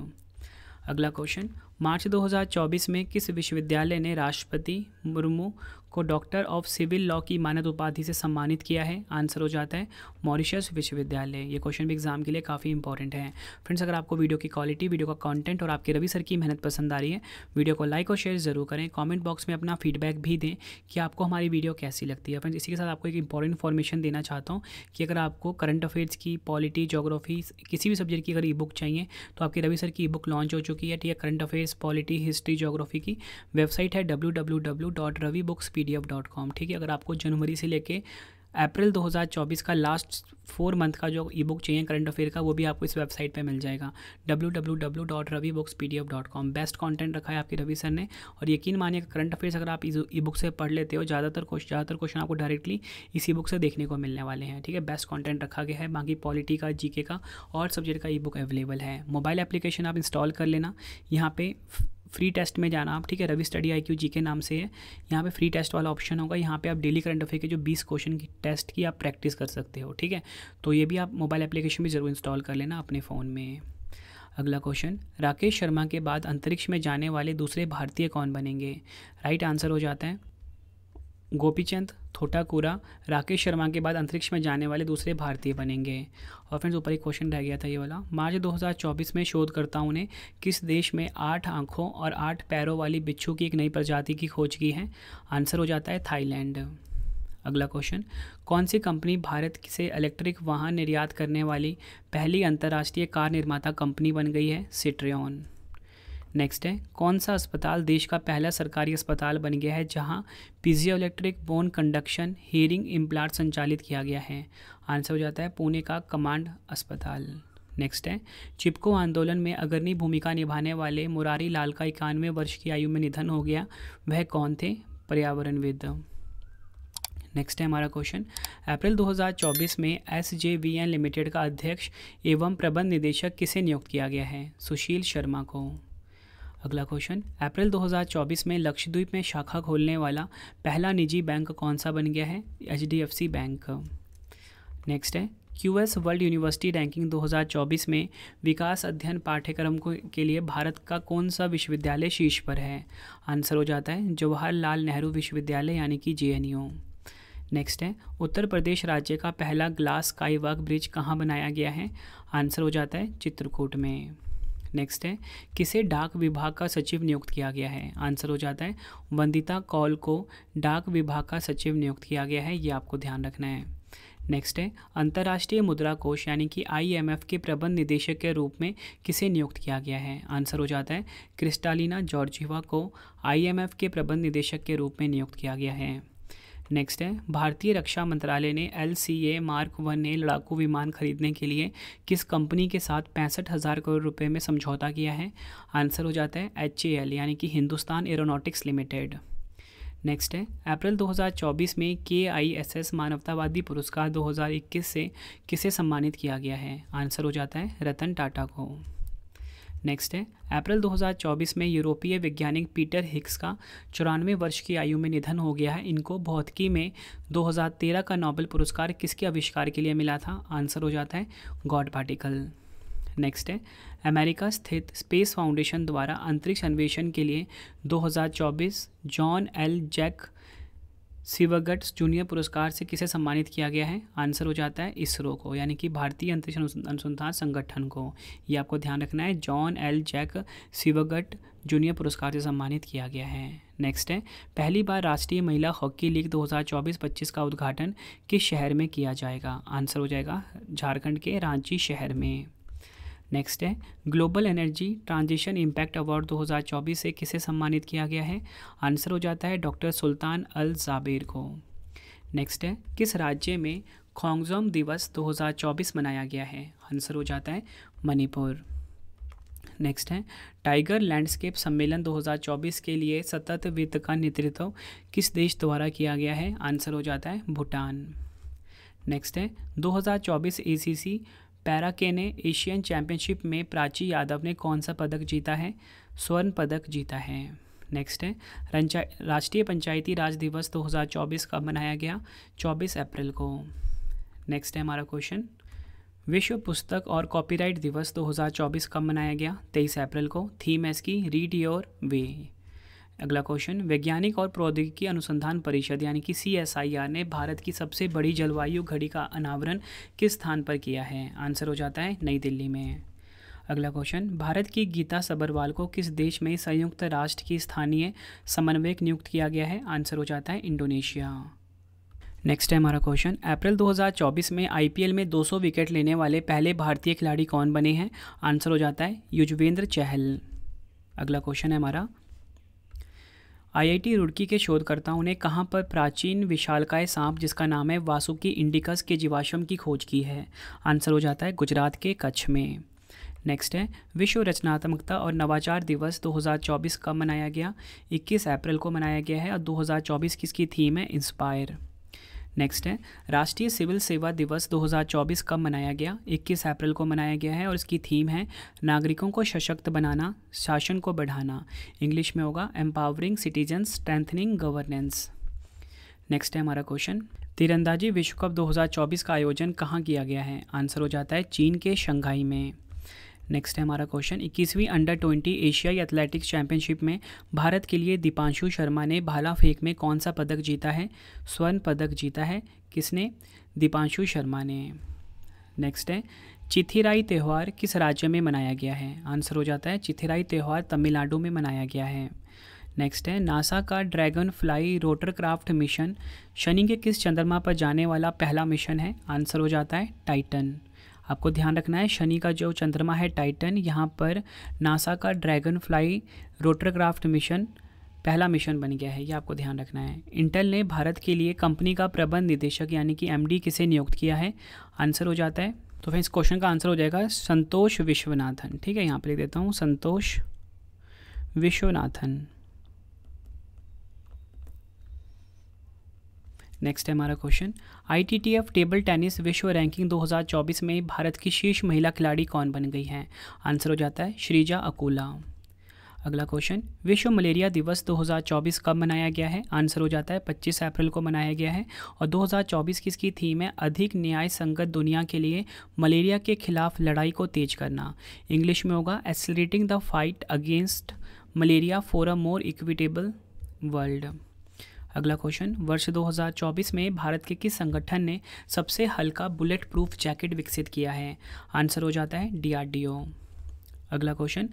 अगला क्वेश्चन मार्च 2024 में किस विश्वविद्यालय ने राष्ट्रपति मुर्मू को डॉक्टर ऑफ सिविल लॉ की मानद उपाधि से सम्मानित किया है आंसर हो जाता है मॉरिशस विश्वविद्यालय ये क्वेश्चन भी एग्जाम के लिए काफ़ी इंपॉर्टेंट है फ्रेंड्स अगर आपको वीडियो की क्वालिटी वीडियो का कंटेंट और आपके रवि सर की मेहनत पसंद आ रही है वीडियो को लाइक और शेयर ज़रूर करें कॉमेंट बॉक्स में अपना फीडबैक भी दें कि आपको हमारी वीडियो कैसी लगती है फ्रेंड्स इसी के साथ आपको एक इंपॉर्टेंट इन्फॉर्मेशन देना चाहता हूँ कि अगर आपको करंट अफेयर्स की पॉलिटी जोग्राफी किसी भी सब्जेक्ट की अगर ई बुक चाहिए तो आपकी रवि सर की ई बुक लॉन्च हो चुकी है ठीक है current affairs English polity history geography की वेबसाइट है W W W dot Ravi books dot com ठीक है अगर आपको जनवरी से लेके अप्रैल 2024 का लास्ट फोर मंथ का जो ई बुक चाहिए करंट अफेयर का वो भी आपको इस वेबसाइट पे मिल जाएगा W W W dot Ravi books P D F dot com best content रखा है आपके रवि सर ने और यकीन मानिए करंट अफेयर्स अगर आप ई बुक से पढ़ लेते हो ज़्यादातर ज़्यादातर क्वेश्चन आपको डायरेक्टली इसी बुक से देखने को मिलने वाले हैं ठीक है बेस्ट कॉन्टेंट रखा गया है बाकी पॉलिटी का जी का और सब्जेक्ट का ई बुक अवेलेबल है मोबाइल एप्लीकेशन आप इंस्टॉल कर लेना यहाँ पर फ्री टेस्ट में जाना आप ठीक है Ravi study I Q G के नाम से है यहाँ पे फ्री टेस्ट वाला ऑप्शन होगा यहाँ पे आप डेली करंट अफेयर के जो 20 क्वेश्चन की टेस्ट की आप प्रैक्टिस कर सकते हो ठीक है तो ये भी आप मोबाइल एप्लीकेशन भी ज़रूर इंस्टॉल कर लेना अपने फ़ोन में अगला क्वेश्चन राकेश शर्मा के बाद अंतरिक्ष में जाने वाले दूसरे भारतीय कौन बनेंगे राइट आंसर हो जाता है गोपीचंद थोटाकूरा राकेश शर्मा के बाद अंतरिक्ष में जाने वाले दूसरे भारतीय बनेंगे और फ्रेंड्स ऊपर एक क्वेश्चन रह गया था ये वाला मार्च 2024 में शोधकर्ताओं ने किस देश में आठ आँखों और आठ पैरों वाली बिच्छू की एक नई प्रजाति की खोज की है आंसर हो जाता है थाईलैंड अगला क्वेश्चन कौन सी कंपनी भारत से इलेक्ट्रिक वाहन निर्यात करने वाली पहली अंतर्राष्ट्रीय कार निर्माता कंपनी बन गई है सिट्रियन नेक्स्ट है कौन सा अस्पताल देश का पहला सरकारी अस्पताल बन गया है जहां piezoelectric bone conduction hearing implant संचालित किया गया है आंसर हो जाता है पुणे का कमांड अस्पताल नेक्स्ट है चिपको आंदोलन में अग्रणी भूमिका निभाने वाले मुरारी लाल का इक्यानवे वर्ष की आयु में निधन हो गया वह कौन थे पर्यावरणविद नेक्स्ट है हमारा क्वेश्चन अप्रैल 2024 में S J V N limited का अध्यक्ष एवं प्रबंध निदेशक किसे नियुक्त किया गया है सुशील शर्मा को अगला क्वेश्चन अप्रैल 2024 में लक्षद्वीप में शाखा खोलने वाला पहला निजी बैंक कौन सा बन गया है एच बैंक नेक्स्ट है Q S world university ranking 2024 में विकास अध्ययन पाठ्यक्रम को के लिए भारत का कौन सा विश्वविद्यालय शीर्ष पर है आंसर हो जाता है जवाहरलाल नेहरू विश्वविद्यालय यानी कि जे नेक्स्ट है उत्तर प्रदेश राज्य का पहला ग्लास काईवाग ब्रिज कहाँ बनाया गया है आंसर हो जाता है चित्रकूट में नेक्स्ट है किसे डाक विभाग का सचिव नियुक्त किया गया है आंसर हो जाता है वंदिता कौल को डाक विभाग का सचिव नियुक्त किया गया है ये आपको ध्यान रखना है नेक्स्ट है अंतर्राष्ट्रीय मुद्रा कोष यानी कि आईएमएफ के प्रबंध निदेशक के रूप में किसे नियुक्त किया गया है आंसर हो जाता है क्रिस्टालिना जॉर्जिवा को आईएमएफ के प्रबंध निदेशक के रूप में नियुक्त किया गया है नेक्स्ट है भारतीय रक्षा मंत्रालय ने L C A mark one A लड़ाकू विमान खरीदने के लिए किस कंपनी के साथ पैंसठ हज़ार करोड़ रुपए में समझौता किया है आंसर हो जाता है एच ए एल यानी कि हिंदुस्तान एरोनॉटिक्स लिमिटेड नेक्स्ट है अप्रैल 2024 में के आई एस एस मानवतावादी पुरस्कार 2021 से किसे सम्मानित किया गया है आंसर हो जाता है रतन टाटा को नेक्स्ट है अप्रैल 2024 में यूरोपीय वैज्ञानिक पीटर हिक्स का चौरानवे वर्ष की आयु में निधन हो गया है इनको भौतिकी में 2013 का नोबेल पुरस्कार किसके आविष्कार के लिए मिला था आंसर हो जाता है गॉड पार्टिकल नेक्स्ट है अमेरिका स्थित स्पेस फाउंडेशन द्वारा अंतरिक्ष अन्वेषण के लिए 2024 John L Jack Swigert junior पुरस्कार से किसे सम्मानित किया गया है आंसर हो जाता है इसरो को यानी कि भारतीय अंतरिक्ष अनुसंधान संगठन को ये आपको ध्यान रखना है John L Jack Swigert junior पुरस्कार से सम्मानित किया गया है नेक्स्ट है पहली बार राष्ट्रीय महिला हॉकी लीग 2024-25 का उद्घाटन किस शहर में किया जाएगा आंसर हो जाएगा झारखंड के रांची शहर में नेक्स्ट है global energy transition impact award 2024 से किसे सम्मानित किया गया है आंसर हो जाता है डॉक्टर सुल्तान अल जाबेर को नेक्स्ट है किस राज्य में खोंगजोम दिवस 2024 मनाया गया है आंसर हो जाता है मणिपुर नेक्स्ट है टाइगर लैंडस्केप सम्मेलन 2024 के लिए सतत वित्त का नेतृत्व किस देश द्वारा किया गया है आंसर हो जाता है भूटान नेक्स्ट है 2024 हज़ार पैरा के ने एशियन चैम्पियनशिप में प्राची यादव ने कौन सा पदक जीता है स्वर्ण पदक जीता है नेक्स्ट है राष्ट्रीय पंचायती राज दिवस 2024 कब मनाया गया 24 अप्रैल को नेक्स्ट है हमारा क्वेश्चन विश्व पुस्तक और कॉपीराइट दिवस 2024 कब मनाया गया 23 अप्रैल को थीम है इसकी रीड योर वे अगला क्वेश्चन वैज्ञानिक और प्रौद्योगिकी अनुसंधान परिषद यानी कि सी ने भारत की सबसे बड़ी जलवायु घड़ी का अनावरण किस स्थान पर किया है आंसर हो जाता है नई दिल्ली में अगला क्वेश्चन भारत की गीता सबरवाल को किस देश में संयुक्त राष्ट्र की स्थानीय समन्वयक नियुक्त किया गया है आंसर हो जाता है इंडोनेशिया नेक्स्ट है हमारा क्वेश्चन अप्रैल 2024 में आईपीएल में 200 विकेट लेने वाले पहले भारतीय खिलाड़ी कौन बने हैं आंसर हो जाता है युजवेंद्र चहल अगला क्वेश्चन है हमारा आईआईटी रुड़की के शोधकर्ताओं ने कहाँ पर प्राचीन विशालकाय सांप जिसका नाम है वासुकी इंडिकस के जीवाश्म की खोज की है आंसर हो जाता है गुजरात के कच्छ में नेक्स्ट है विश्व रचनात्मकता और नवाचार दिवस 2024 कब मनाया गया 21 अप्रैल को मनाया गया है और 2024 की इसकी थीम है इंस्पायर नेक्स्ट है राष्ट्रीय सिविल सेवा दिवस 2024 कब मनाया गया 21 अप्रैल को मनाया गया है और इसकी थीम है नागरिकों को सशक्त बनाना शासन को बढ़ाना इंग्लिश में होगा empowering citizen strengthening governance next है हमारा क्वेश्चन तीरंदाजी विश्व कप 2024 का आयोजन कहाँ किया गया है आंसर हो जाता है चीन के शंघाई में नेक्स्ट है हमारा क्वेश्चन इक्कीसवीं अंडर ट्वेंटी एशियाई एथलेटिक्स चैंपियनशिप में भारत के लिए दीपांशु शर्मा ने भाला फेंक में कौन सा पदक जीता है स्वर्ण पदक जीता है किसने दीपांशु शर्मा ने नेक्स्ट है चिथिराई त्यौहार किस राज्य में मनाया गया है आंसर हो जाता है चिथिराई त्यौहार तमिलनाडु में मनाया गया है नेक्स्ट है नासा का dragonfly rotorcraft mission Shani के किस चंद्रमा पर जाने वाला पहला मिशन है आंसर हो जाता है टाइटन आपको ध्यान रखना है शनि का जो चंद्रमा है टाइटन यहाँ पर नासा का ड्रैगन फ्लाई रोटरक्राफ्ट मिशन पहला मिशन बन गया है ये आपको ध्यान रखना है इंटेल ने भारत के लिए कंपनी का प्रबंध निदेशक यानी कि एमडी किसे नियुक्त किया है आंसर हो जाता है तो फिर इस क्वेश्चन का आंसर हो जाएगा संतोष विश्वनाथन ठीक है यहाँ पर लिख देता हूँ संतोष विश्वनाथन नेक्स्ट है हमारा क्वेश्चन आईटीटीएफ टेबल टेनिस विश्व रैंकिंग 2024 में भारत की शीर्ष महिला खिलाड़ी कौन बन गई हैं आंसर हो जाता है श्रीजा अकोला अगला क्वेश्चन विश्व मलेरिया दिवस 2024 कब मनाया गया है आंसर हो जाता है 25 अप्रैल को मनाया गया है और 2024 की इसकी थीम है अधिक न्याय संगत दुनिया के लिए मलेरिया के खिलाफ लड़ाई को तेज करना इंग्लिश में होगा accelerating the fight against malaria for a more equitable world अगला क्वेश्चन वर्ष 2024 में भारत के किस संगठन ने सबसे हल्का बुलेट प्रूफ जैकेट विकसित किया है आंसर हो जाता है डीआरडीओ अगला क्वेश्चन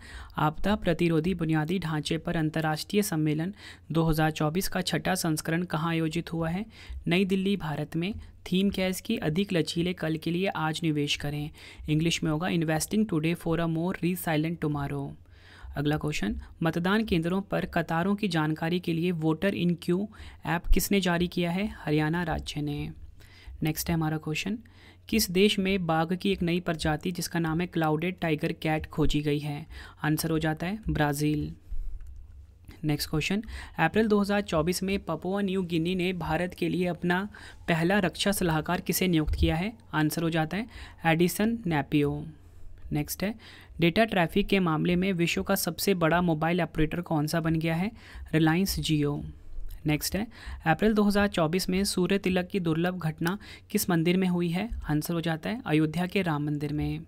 आपदा प्रतिरोधी बुनियादी ढांचे पर अंतर्राष्ट्रीय सम्मेलन 2024 का छठा संस्करण कहाँ आयोजित हुआ है नई दिल्ली भारत में थीम क्या है इसकी अधिक लचीले कल के लिए आज निवेश करें इंग्लिश में होगा investing today for a more resilient tomorrow अगला क्वेश्चन मतदान केंद्रों पर कतारों की जानकारी के लिए वोटर इन क्यू ऐप किसने जारी किया है हरियाणा राज्य ने नेक्स्ट है हमारा क्वेश्चन किस देश में बाघ की एक नई प्रजाति जिसका नाम है क्लाउडेड टाइगर कैट खोजी गई है आंसर हो जाता है ब्राज़ील नेक्स्ट क्वेश्चन अप्रैल 2024 में पपोआ न्यू गिनी ने भारत के लिए अपना पहला रक्षा सलाहकार किसे नियुक्त किया है आंसर हो जाता है एडिसन नेपियो नेक्स्ट है डेटा ट्रैफिक के मामले में विश्व का सबसे बड़ा मोबाइल ऑपरेटर कौन सा बन गया है रिलायंस जियो नेक्स्ट है अप्रैल 2024 में सूर्य तिलक की दुर्लभ घटना किस मंदिर में हुई है आंसर हो जाता है अयोध्या के राम मंदिर में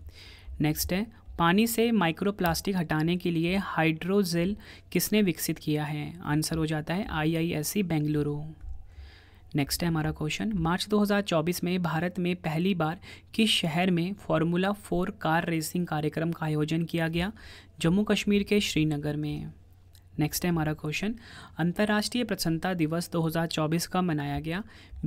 नेक्स्ट है पानी से माइक्रोप्लास्टिक हटाने के लिए हाइड्रोजेल किसने विकसित किया है आंसर हो जाता है आईआईएससी बेंगलुरु नेक्स्ट है हमारा क्वेश्चन मार्च 2024 में भारत में पहली बार किस शहर में फॉर्मूला फोर कार रेसिंग कार्यक्रम का आयोजन किया गया जम्मू कश्मीर के श्रीनगर में नेक्स्ट है हमारा क्वेश्चन अंतर्राष्ट्रीय प्रसन्नता दिवस 2024 का मनाया गया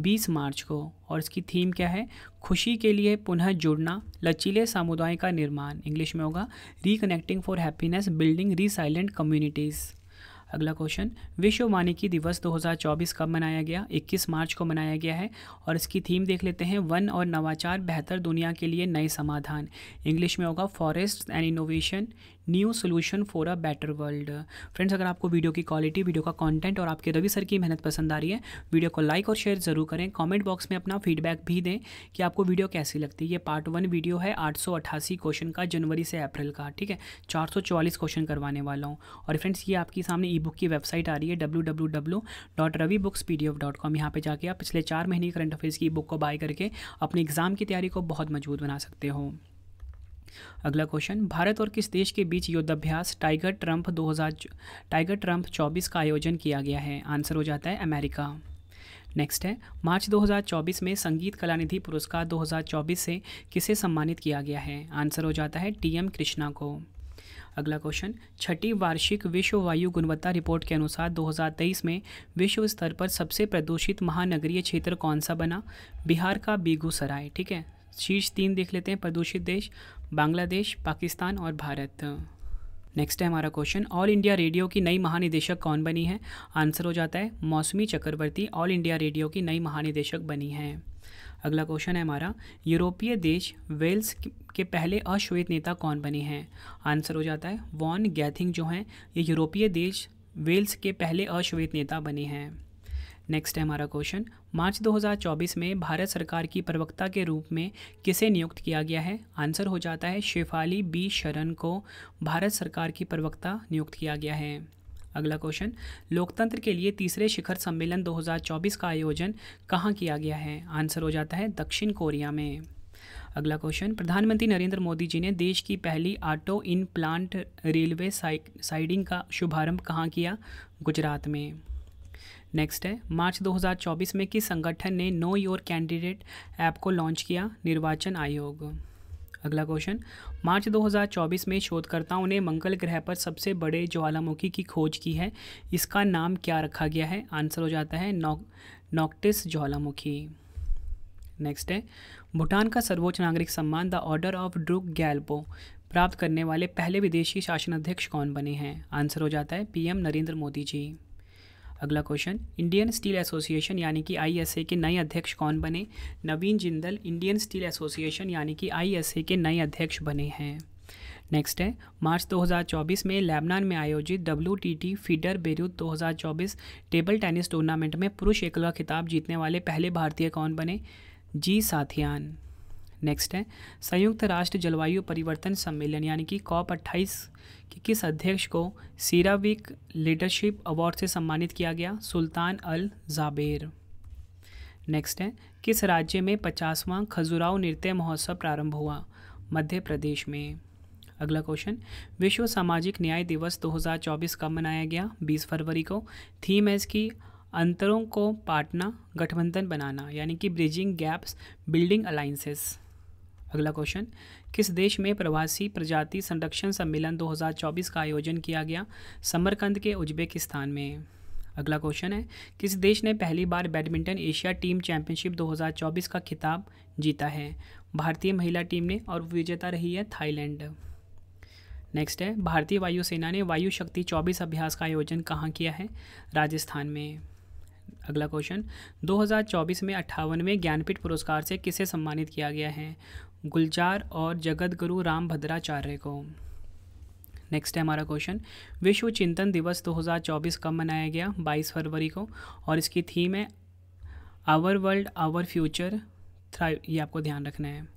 20 मार्च को और इसकी थीम क्या है खुशी के लिए पुनः जुड़ना लचीले समुदाय का निर्माण इंग्लिश में होगा reconnecting for happiness building resilient communities अगला क्वेश्चन विश्व वानिकी दिवस 2024 कब मनाया गया 21 मार्च को मनाया गया है और इसकी थीम देख लेते हैं वन और नवाचार बेहतर दुनिया के लिए नए समाधान इंग्लिश में होगा forest and innovation new solution for a better world friends अगर आपको वीडियो की क्वालिटी वीडियो का कंटेंट और आपके रवि सर की मेहनत पसंद आ रही है वीडियो को लाइक और शेयर ज़रूर करें कमेंट बॉक्स में अपना फीडबैक भी दें कि आपको वीडियो कैसी लगती है ये पार्ट वन वीडियो है आठ क्वेश्चन का जनवरी से अप्रैल का ठीक है चार क्वेश्चन करवाने वाला हूँ और फ्रेंड्स ये आपके सामने ई बुक की वेबसाइट आ रही है W W W dot Ravi books P D F dot com यहाँ पर जाके आप पिछले चार महीने करंट अफेयर्स की ई बुक को बाय करके अपने एग्ज़ाम की तैयारी को बहुत मजबूत बना सकते हो अगला क्वेश्चन भारत और किस देश के बीच युद्धाभ्यास टाइगर ट्रंप 2000 टाइगर ट्रंप 24 का आयोजन किया गया है आंसर हो जाता है अमेरिका नेक्स्ट है मार्च 2024 में संगीत कलानिधि पुरस्कार 2024 से किसे सम्मानित किया गया है आंसर हो जाता है टी एम कृष्णा को अगला क्वेश्चन छठी वार्षिक विश्व वायु गुणवत्ता रिपोर्ट के अनुसार 2023 में विश्व स्तर पर सबसे प्रदूषित महानगरीय क्षेत्र कौन सा बना बिहार का बेगूसराय ठीक है शीर्ष तीन देख लेते हैं प्रदूषित देश बांग्लादेश पाकिस्तान और भारत नेक्स्ट है हमारा क्वेश्चन ऑल इंडिया रेडियो की नई महानिदेशक कौन बनी है आंसर हो जाता है मौसमी चक्रवर्ती ऑल इंडिया रेडियो की नई महानिदेशक बनी है अगला क्वेश्चन है हमारा यूरोपीय देश वेल्स के पहले अश्वेत नेता कौन बने हैं आंसर हो जाता है वॉन गैथिंग जो हैं ये यूरोपीय देश वेल्स के पहले अश्वेत नेता बने हैं नेक्स्ट है हमारा क्वेश्चन मार्च 2024 में भारत सरकार की प्रवक्ता के रूप में किसे नियुक्त किया गया है आंसर हो जाता है शेफाली बी शरण को भारत सरकार की प्रवक्ता नियुक्त किया गया है अगला क्वेश्चन लोकतंत्र के लिए तीसरे शिखर सम्मेलन 2024 का आयोजन कहाँ किया गया है आंसर हो जाता है दक्षिण कोरिया में अगला क्वेश्चन प्रधानमंत्री नरेंद्र मोदी जी ने देश की पहली auto in plant railway siding का शुभारंभ कहाँ किया गुजरात में नेक्स्ट है मार्च 2024 में किस संगठन ने नो योर कैंडिडेट ऐप को लॉन्च किया निर्वाचन आयोग अगला क्वेश्चन मार्च 2024 में शोधकर्ताओं ने मंगल ग्रह पर सबसे बड़े ज्वालामुखी की खोज की है इसका नाम क्या रखा गया है आंसर हो जाता है नॉक नॉक्टिस ज्वालामुखी नेक्स्ट है भूटान का सर्वोच्च नागरिक सम्मान the order of Druk Gyalpo प्राप्त करने वाले पहले विदेशी शासनाध्यक्ष कौन बने हैं आंसर हो जाता है पीएम नरेंद्र मोदी जी अगला क्वेश्चन इंडियन स्टील एसोसिएशन यानी कि आईएसए के नए अध्यक्ष कौन बने Naveen Jindal Indian steel association यानी कि आईएसए के नए अध्यक्ष बने हैं नेक्स्ट है मार्च 2024 में लेबनान में आयोजित W T T feeder Beirut 2024 table tennis tournament में पुरुष एकला खिताब जीतने वाले पहले भारतीय कौन बने जी साथियान नेक्स्ट है संयुक्त राष्ट्र जलवायु परिवर्तन सम्मेलन यानी कि कॉप अट्ठाईस के किस अध्यक्ष को सीराविक लीडरशिप अवार्ड से सम्मानित किया गया सुल्तान अल जाबेर नेक्स्ट है किस राज्य में पचासवां खजुराव नृत्य महोत्सव प्रारंभ हुआ मध्य प्रदेश में अगला क्वेश्चन विश्व सामाजिक न्याय दिवस 2024 कब मनाया गया 20 फरवरी को थीम है इसकी अंतरों को पाटना गठबंधन बनाना यानी कि ब्रिजिंग गैप्स बिल्डिंग अलाइंसेस अगला क्वेश्चन किस देश में प्रवासी प्रजाति संरक्षण सम्मेलन 2024 का आयोजन किया गया समरकंद के उज्बेकिस्तान में अगला क्वेश्चन है किस देश ने पहली बार बैडमिंटन एशिया टीम चैंपियनशिप 2024 का खिताब जीता है भारतीय महिला टीम ने और विजेता रही है थाईलैंड नेक्स्ट है भारतीय वायुसेना ने वायु शक्ति 24 अभ्यास का आयोजन कहाँ किया है राजस्थान में अगला क्वेश्चन 2024 में अट्ठावनवें ज्ञानपीठ पुरस्कार से किसे सम्मानित किया गया है गुलजार और गुरु राम भद्राचार्य को नेक्स्ट है हमारा क्वेश्चन विश्व चिंतन दिवस 2024 कब मनाया गया 22 फरवरी को और इसकी थीम है our world our future thrive ये आपको ध्यान रखना है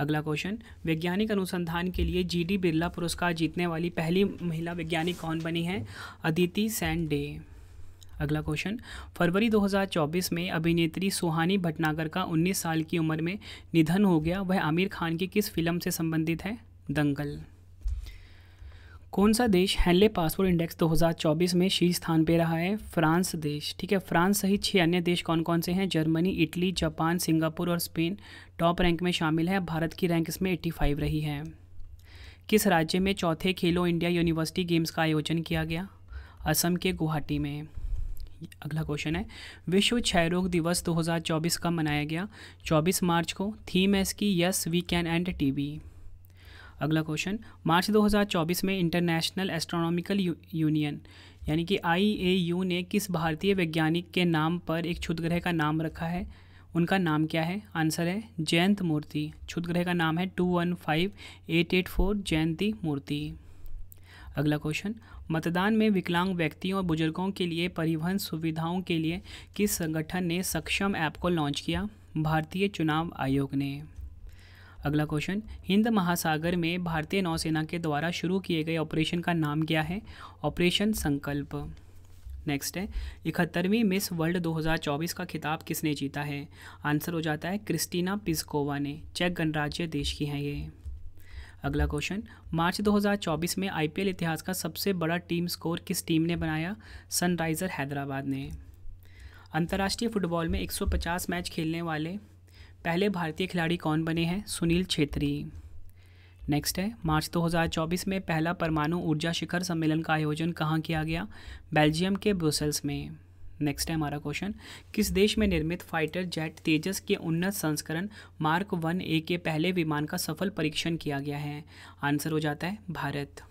अगला क्वेश्चन वैज्ञानिक अनुसंधान के लिए जी डी बिरला पुरस्कार जीतने वाली पहली महिला वैज्ञानिक कौन बनी है अदिति सैन डे अगला क्वेश्चन फरवरी 2024 में अभिनेत्री सुहानी भटनागर का 19 साल की उम्र में निधन हो गया वह आमिर खान की किस फिल्म से संबंधित है दंगल कौन सा देश हैनले पासपोर्ट इंडेक्स 2024 में शीर्ष स्थान पर रहा है फ्रांस देश ठीक है फ्रांस सहित छः अन्य देश कौन कौन से हैं जर्मनी इटली जापान सिंगापुर और स्पेन टॉप रैंक में शामिल है भारत की रैंक इसमें 85 रही है किस राज्य में चौथे खेलो इंडिया यूनिवर्सिटी गेम्स का आयोजन किया गया असम के गुवाहाटी में अगला क्वेश्चन है विश्व क्षय रोग दिवस 2024 कब मनाया गया 24 मार्च को थीम है इसकी yes we can end TB अगला क्वेश्चन मार्च 2024 में इंटरनेशनल एस्ट्रोनॉमिकल यूनियन यानी कि आईएयू ने किस भारतीय वैज्ञानिक के नाम पर एक क्षुद्रह का नाम रखा है उनका नाम क्या है आंसर है जयंत मूर्ति क्षुद्रह का नाम है two one five eight eight four Jayanti Murthy अगला क्वेश्चन मतदान में विकलांग व्यक्तियों और बुजुर्गों के लिए परिवहन सुविधाओं के लिए किस संगठन ने सक्षम ऐप को लॉन्च किया भारतीय चुनाव आयोग ने अगला क्वेश्चन हिंद महासागर में भारतीय नौसेना के द्वारा शुरू किए गए ऑपरेशन का नाम क्या है ऑपरेशन संकल्प नेक्स्ट है इकहत्तरवीं मिस वर्ल्ड 2024 का खिताब किसने जीता है आंसर हो जाता है क्रिस्टीना पिस्कोवा ने चेक गणराज्य देश की हैं ये अगला क्वेश्चन मार्च 2024 में आईपीएल इतिहास का सबसे बड़ा टीम स्कोर किस टीम ने बनाया सनराइज़र हैदराबाद ने अंतर्राष्ट्रीय फुटबॉल में 150 मैच खेलने वाले पहले भारतीय खिलाड़ी कौन बने हैं सुनील छेत्री नेक्स्ट है मार्च 2024 में पहला परमाणु ऊर्जा शिखर सम्मेलन का आयोजन कहाँ किया गया बेल्जियम के ब्रुसेल्स में नेक्स्ट है हमारा क्वेश्चन किस देश में निर्मित फाइटर जेट तेजस के उन्नत संस्करण मार्क वन ए के पहले विमान का सफल परीक्षण किया गया है आंसर हो जाता है भारत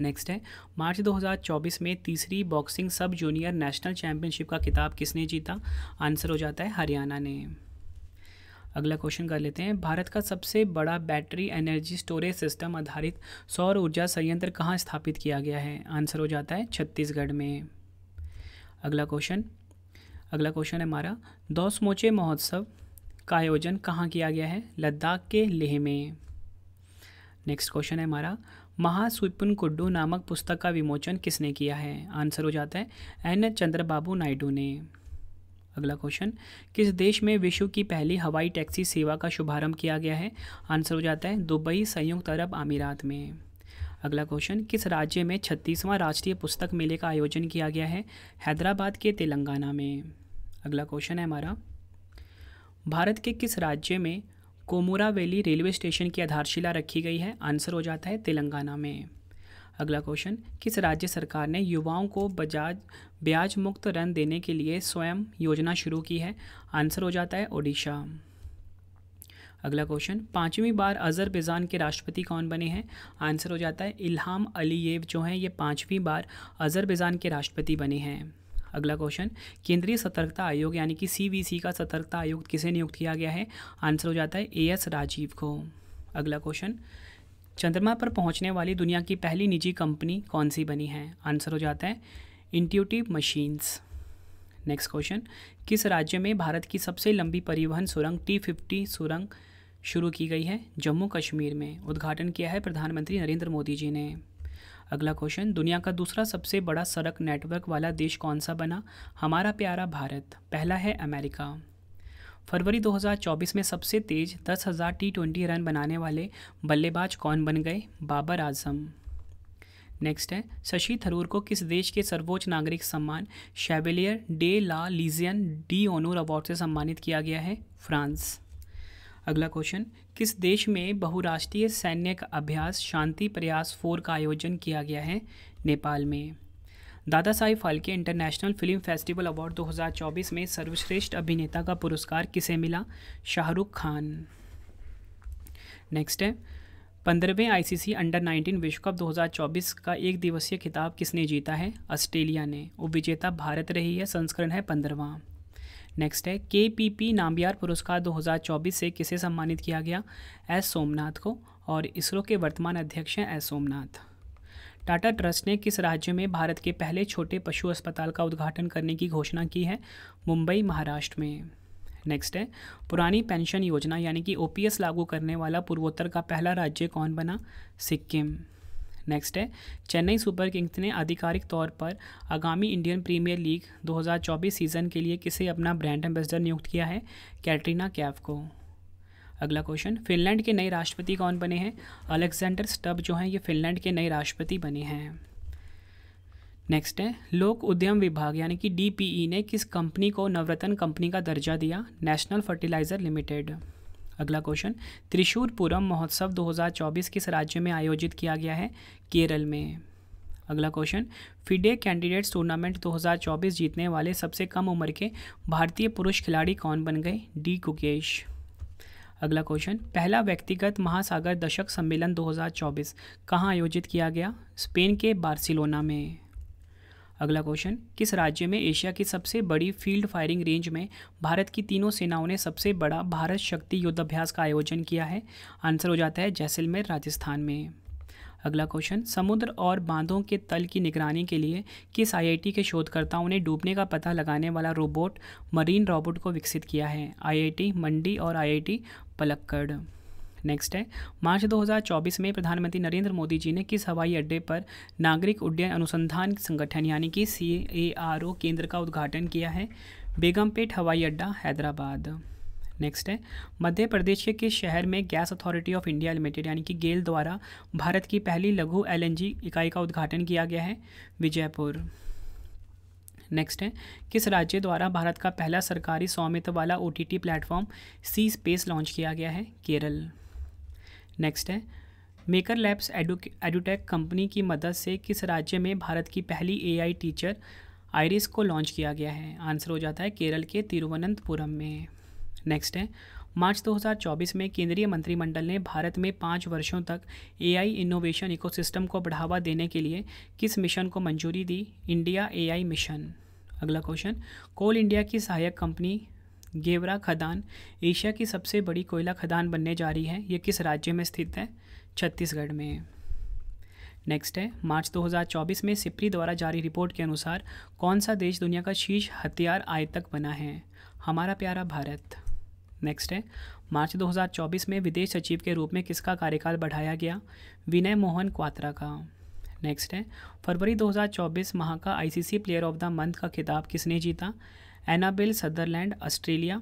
नेक्स्ट है मार्च 2024 में तीसरी बॉक्सिंग सब जूनियर नेशनल चैंपियनशिप का किताब किसने जीता आंसर हो जाता है हरियाणा ने अगला क्वेश्चन कर लेते हैं भारत का सबसे बड़ा बैटरी एनर्जी स्टोरेज सिस्टम आधारित सौर ऊर्जा संयंत्र कहाँ स्थापित किया गया है आंसर हो जाता है छत्तीसगढ़ में अगला क्वेश्चन अगला क्वेश्चन है हमारा दो समोचे महोत्सव का आयोजन कहाँ किया गया है लद्दाख के लेह में नेक्स्ट क्वेश्चन है हमारा महासुपन कुड्डू नामक पुस्तक का विमोचन किसने किया है आंसर हो जाता है एन चंद्रबाबू नायडू ने अगला क्वेश्चन किस देश में विश्व की पहली हवाई टैक्सी सेवा का शुभारंभ किया गया है आंसर हो जाता है दुबई संयुक्त अरब अमीरात में अगला क्वेश्चन किस राज्य में छत्तीसवां राष्ट्रीय पुस्तक मेले का आयोजन किया गया है हैदराबाद के तेलंगाना में अगला क्वेश्चन है हमारा भारत के किस राज्य में कोमोरा वैली रेलवे स्टेशन की आधारशिला रखी गई है आंसर हो जाता है तेलंगाना में अगला क्वेश्चन किस राज्य सरकार ने युवाओं को बजाज ब्याज मुक्त ऋण देने के लिए स्वयं योजना शुरू की है आंसर हो जाता है ओडिशा अगला क्वेश्चन पांचवी बार अजरबैजान के राष्ट्रपति कौन बने हैं आंसर हो जाता है इल्हाम अलीयेव जो हैं ये पाँचवीं बार अजरबैजान के राष्ट्रपति बने हैं अगला क्वेश्चन केंद्रीय सतर्कता आयोग यानी कि सी का सतर्कता आयोग किसे नियुक्त किया गया है आंसर हो जाता है ए एस राजीव को अगला क्वेश्चन चंद्रमा पर पहुंचने वाली दुनिया की पहली निजी कंपनी कौन सी बनी है आंसर हो जाता है इंट्यूटिव मशीन्स नेक्स्ट क्वेश्चन किस राज्य में भारत की सबसे लंबी परिवहन सुरंग टी फिफ्टी सुरंग शुरू की गई है जम्मू कश्मीर में उद्घाटन किया है प्रधानमंत्री नरेंद्र मोदी जी ने अगला क्वेश्चन दुनिया का दूसरा सबसे बड़ा सड़क नेटवर्क वाला देश कौन सा बना हमारा प्यारा भारत पहला है अमेरिका फरवरी 2024 में सबसे तेज दस हज़ार टी ट्वेंटी रन बनाने वाले बल्लेबाज कौन बन गए बाबर आजम नेक्स्ट है शशि थरूर को किस देश के सर्वोच्च नागरिक सम्मान Chevalier de la Legion de Honneur award से सम्मानित किया गया है फ्रांस अगला क्वेश्चन किस देश में बहुराष्ट्रीय सैन्य अभ्यास शांति प्रयास फोर का आयोजन किया गया है नेपाल में Dada Sahib Phalke international film festival award 2024 में सर्वश्रेष्ठ अभिनेता का पुरस्कार किसे मिला शाहरुख खान नेक्स्ट है पंद्रहवें आईसीसी अंडर 19 विश्व कप 2024 का एक दिवसीय खिताब किसने जीता है ऑस्ट्रेलिया ने विजेता भारत रही है संस्करण है पंद्रवा नेक्स्ट है के पी पी नाम्बियार पुरस्कार 2024 से किसे सम्मानित किया गया एस सोमनाथ को और इसरो के वर्तमान अध्यक्ष हैं एस सोमनाथ टाटा ट्रस्ट ने किस राज्य में भारत के पहले छोटे पशु अस्पताल का उद्घाटन करने की घोषणा की है मुंबई महाराष्ट्र में नेक्स्ट है पुरानी पेंशन योजना यानी कि ओपीएस लागू करने वाला पूर्वोत्तर का पहला राज्य कौन बना सिक्किम नेक्स्ट है चेन्नई सुपर किंग्स ने आधिकारिक तौर पर आगामी इंडियन प्रीमियर लीग 2024 सीज़न के लिए किसे अपना ब्रांड एम्बेसडर नियुक्त किया है कैटरीना कैफ को अगला क्वेश्चन फिनलैंड के नए राष्ट्रपति कौन बने हैं अलेक्जेंडर स्टब जो हैं ये फिनलैंड के नए राष्ट्रपति बने हैं नेक्स्ट है लोक उद्यम विभाग यानी कि डी e ने किस कंपनी को नवरत्न कंपनी का दर्जा दिया नेशनल फर्टिलाइज़र लिमिटेड अगला क्वेश्चन त्रिशूरपुरम महोत्सव 2024 किस राज्य में आयोजित किया गया है केरल में अगला क्वेश्चन फिडे कैंडिडेट्स टूर्नामेंट 2024 जीतने वाले सबसे कम उम्र के भारतीय पुरुष खिलाड़ी कौन बन गए डी कुकेश अगला क्वेश्चन पहला व्यक्तिगत महासागर दशक सम्मेलन 2024 कहाँ आयोजित किया गया स्पेन के बार्सिलोना में अगला क्वेश्चन किस राज्य में एशिया की सबसे बड़ी फील्ड फायरिंग रेंज में भारत की तीनों सेनाओं ने सबसे बड़ा भारत शक्ति युद्ध अभ्यास का आयोजन किया है आंसर हो जाता है जैसलमेर राजस्थान में अगला क्वेश्चन समुद्र और बांधों के तल की निगरानी के लिए किस आईआईटी के शोधकर्ताओं ने डूबने का पता लगाने वाला रोबोट मरीन रोबोट को विकसित किया है आईआईटी मंडी और आईआईटी पलक्कड़ नेक्स्ट है मार्च 2024 में प्रधानमंत्री नरेंद्र मोदी जी ने किस हवाई अड्डे पर नागरिक उड्डयन अनुसंधान संगठन यानी कि सी केंद्र का उद्घाटन किया है बेगमपेट हवाई अड्डा हैदराबाद नेक्स्ट है मध्य प्रदेश के किस शहर में gas authority of India limited यानी कि गेल द्वारा भारत की पहली लघु एलएनजी इकाई का उद्घाटन किया गया है विजयपुर नेक्स्ट है किस राज्य द्वारा भारत का पहला सरकारी स्वामित्व वाला O T platform C space launch किया गया है केरल नेक्स्ट है मेकर लैब्स एडुटेक कंपनी की मदद से किस राज्य में भारत की पहली एआई टीचर आयरिस को लॉन्च किया गया है आंसर हो जाता है केरल के तिरुवनंतपुरम में नेक्स्ट है मार्च 2024 में केंद्रीय मंत्रिमंडल ने भारत में पाँच वर्षों तक एआई इनोवेशन इकोसिस्टम को बढ़ावा देने के लिए किस मिशन को मंजूरी दी इंडिया एआई मिशन अगला क्वेश्चन कोल इंडिया की सहायक कंपनी गेवरा खदान एशिया की सबसे बड़ी कोयला खदान बनने जा रही है ये किस राज्य में स्थित है छत्तीसगढ़ में नेक्स्ट है मार्च 2024 में सिप्री द्वारा जारी रिपोर्ट के अनुसार कौन सा देश दुनिया का शीर्ष हथियार आयतक बना है हमारा प्यारा भारत नेक्स्ट है मार्च 2024 में विदेश सचिव के रूप में किसका कार्यकाल बढ़ाया गया विनय मोहन क्वात्रा का नेक्स्ट है फरवरी 2024 माह का ICC player of the month का खिताब किसने जीता एनाबेल सदरलैंड ऑस्ट्रेलिया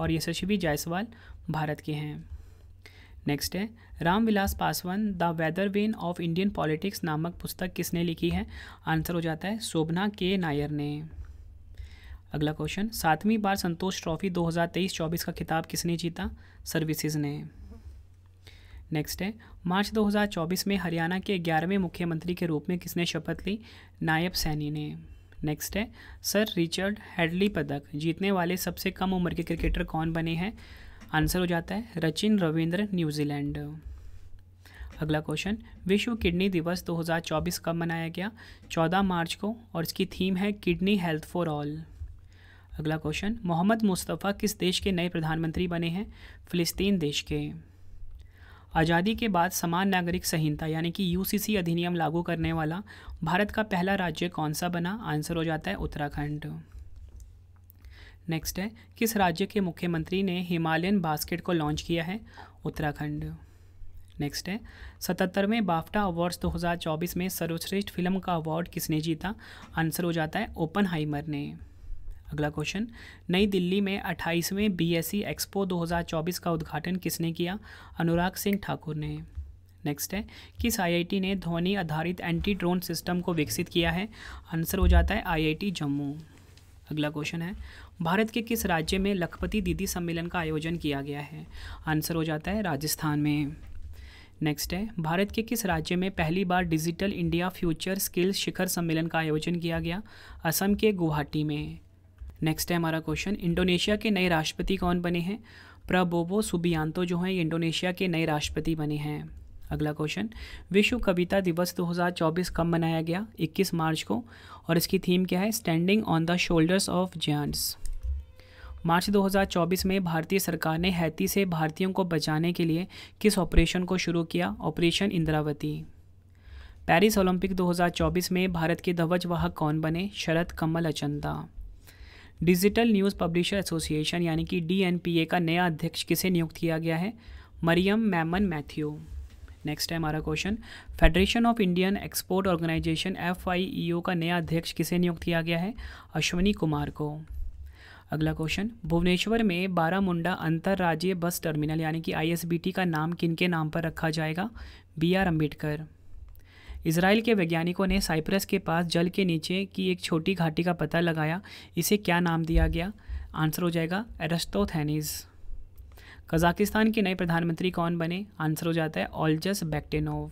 और यशस्वी जायसवाल भारत के हैं नेक्स्ट है Ram Vilas Paswan the weather vane of Indian politics नामक पुस्तक किसने लिखी है आंसर हो जाता है शोभना के नायर ने अगला क्वेश्चन सातवीं बार संतोष ट्रॉफी 2023-24 का खिताब किसने जीता सर्विसेज ने नेक्स्ट है मार्च 2024 में हरियाणा के ग्यारहवें मुख्यमंत्री के रूप में किसने शपथ ली नायब सैनी ने नेक्स्ट है सर रिचर्ड हेडली पदक जीतने वाले सबसे कम उम्र के क्रिकेटर कौन बने हैं आंसर हो जाता है रचिन रविंद्र न्यूजीलैंड अगला क्वेश्चन विश्व किडनी दिवस 2024 कब मनाया गया 14 मार्च को और इसकी थीम है किडनी हेल्थ फॉर ऑल अगला क्वेश्चन मोहम्मद मुस्तफ़ा किस देश के नए प्रधानमंत्री बने हैं फिलिस्तीन देश के आज़ादी के बाद समान नागरिक संहिता यानी कि यू अधिनियम लागू करने वाला भारत का पहला राज्य कौन सा बना आंसर हो जाता है उत्तराखंड नेक्स्ट है किस राज्य के मुख्यमंत्री ने हिमालयन बास्केट को लॉन्च किया है उत्तराखंड नेक्स्ट है सतहत्तरवें बाफ्टा अवार्ड्स 2024 में सर्वश्रेष्ठ फिल्म का अवार्ड किसने जीता आंसर हो जाता है ओपन ने अगला क्वेश्चन नई दिल्ली में 28वें बीएससी एक्सपो 2024 का उद्घाटन किसने किया अनुराग सिंह ठाकुर ने नेक्स्ट है किस आईआईटी ने ध्वनि आधारित एंटी ड्रोन सिस्टम को विकसित किया है आंसर हो जाता है आईआईटी जम्मू अगला क्वेश्चन है भारत के किस राज्य में लखपति दीदी सम्मेलन का आयोजन किया गया है आंसर हो जाता है राजस्थान में नेक्स्ट है भारत के किस राज्य में पहली बार डिजिटल इंडिया फ्यूचर स्किल्स शिखर सम्मेलन का आयोजन किया गया असम के गुवाहाटी में नेक्स्ट है हमारा क्वेश्चन इंडोनेशिया के नए राष्ट्रपति कौन बने हैं प्रबोबो सुबियांतो जो हैं इंडोनेशिया के नए राष्ट्रपति बने हैं अगला क्वेश्चन विश्व कविता दिवस 2024 कब मनाया गया 21 मार्च को और इसकी थीम क्या है standing on the shoulders of giants मार्च 2024 में भारतीय सरकार ने हैती से भारतीयों को बचाने के लिए किस ऑपरेशन को शुरू किया ऑपरेशन इंद्रावती पेरिस ओलंपिक 2024 में भारत के ध्वजवाहक कौन बने Sharath Kamal Achanta digital news publisher association यानी कि डी का नया अध्यक्ष किसे नियुक्त किया गया है मरियम मैमन मैथ्यू नेक्स्ट है हमारा question federation of Indian export organisation F का नया अध्यक्ष किसे नियुक्त किया गया है अश्वनी कुमार को अगला क्वेश्चन भुवनेश्वर में बारामुंडा अंतर्राज्यीय बस टर्मिनल यानी कि आईएसबीटी का नाम किन के नाम पर रखा जाएगा बी आर अम्बेडकर इसराइल के वैज्ञानिकों ने साइप्रस के पास जल के नीचे की एक छोटी घाटी का पता लगाया इसे क्या नाम दिया गया आंसर हो जाएगा एरस्टोथैनिज कजाकिस्तान के नए प्रधानमंत्री कौन बने आंसर हो जाता है ऑलजस बैक्टेनोव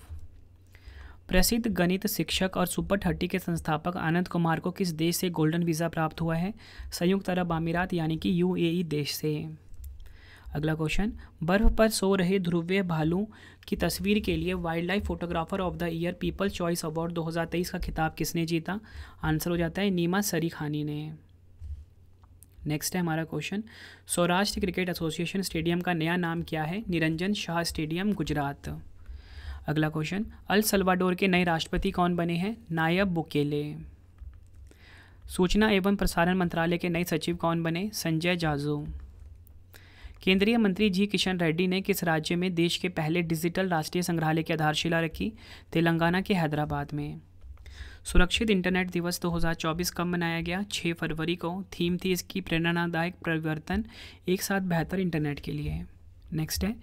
प्रसिद्ध गणित शिक्षक और सुपर थर्टी के संस्थापक आनंद कुमार को किस देश से गोल्डन वीज़ा प्राप्त हुआ है संयुक्त अरब अमीरात यानी कि यूएई देश से अगला क्वेश्चन बर्फ पर सो रहे ध्रुवीय भालू की तस्वीर के लिए wildlife photographer of the year people choice award 2023 का खिताब किसने जीता आंसर हो जाता है नीमा सरी खानी ने नेक्स्ट है हमारा question Saurashtra cricket association stadium का नया नाम क्या है निरंजन शाह स्टेडियम गुजरात अगला क्वेश्चन अल सलवाडोर के नए राष्ट्रपति कौन बने हैं नायब बुकेले सूचना एवं प्रसारण मंत्रालय के नए सचिव कौन बने संजय जाजू केंद्रीय मंत्री जी किशन रेड्डी ने किस राज्य में देश के पहले डिजिटल राष्ट्रीय संग्रहालय की आधारशिला रखी तेलंगाना के हैदराबाद में सुरक्षित इंटरनेट दिवस 2024 कब मनाया गया 6 फरवरी को थीम थी इसकी प्रेरणादायक परिवर्तन एक साथ बेहतर इंटरनेट के लिए नेक्स्ट है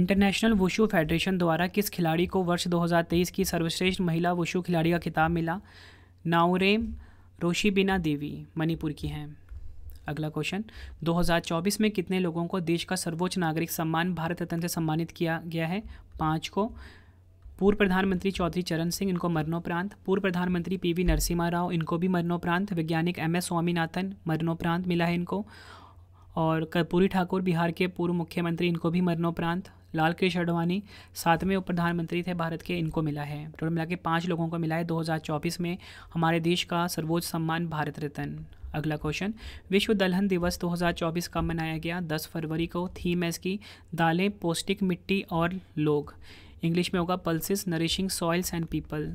इंटरनेशनल वुशु फेडरेशन द्वारा किस खिलाड़ी को वर्ष 2023 की सर्वश्रेष्ठ महिला वुशु खिलाड़ी का खिताब मिला नाउरेम रोशीबिना देवी मणिपुर की हैं अगला क्वेश्चन 2024 में कितने लोगों को देश का सर्वोच्च नागरिक सम्मान भारत रत्न से सम्मानित किया गया है पाँच को पूर्व प्रधानमंत्री चौधरी चरण सिंह इनको मरणोपरांत पूर्व प्रधानमंत्री पीवी नरसिम्हा राव इनको भी मरणोपरांत वैज्ञानिक एम एस स्वामीनाथन मरणोपरांत मिला है इनको और कर्पूरी ठाकुर बिहार के पूर्व मुख्यमंत्री इनको भी मरणोपरांत लाल कृष्ण अडवाणी सातवें उप प्रधानमंत्री थे भारत के इनको मिला है टोटल मिला के पाँच लोगों को मिला है 2024 में हमारे देश का सर्वोच्च सम्मान भारत रत्न अगला क्वेश्चन विश्व दलहन दिवस 2024 कब मनाया गया 10 फरवरी को थीम है इसकी दालें पौष्टिक मिट्टी और लोग इंग्लिश में होगा pulses nourishing soils and people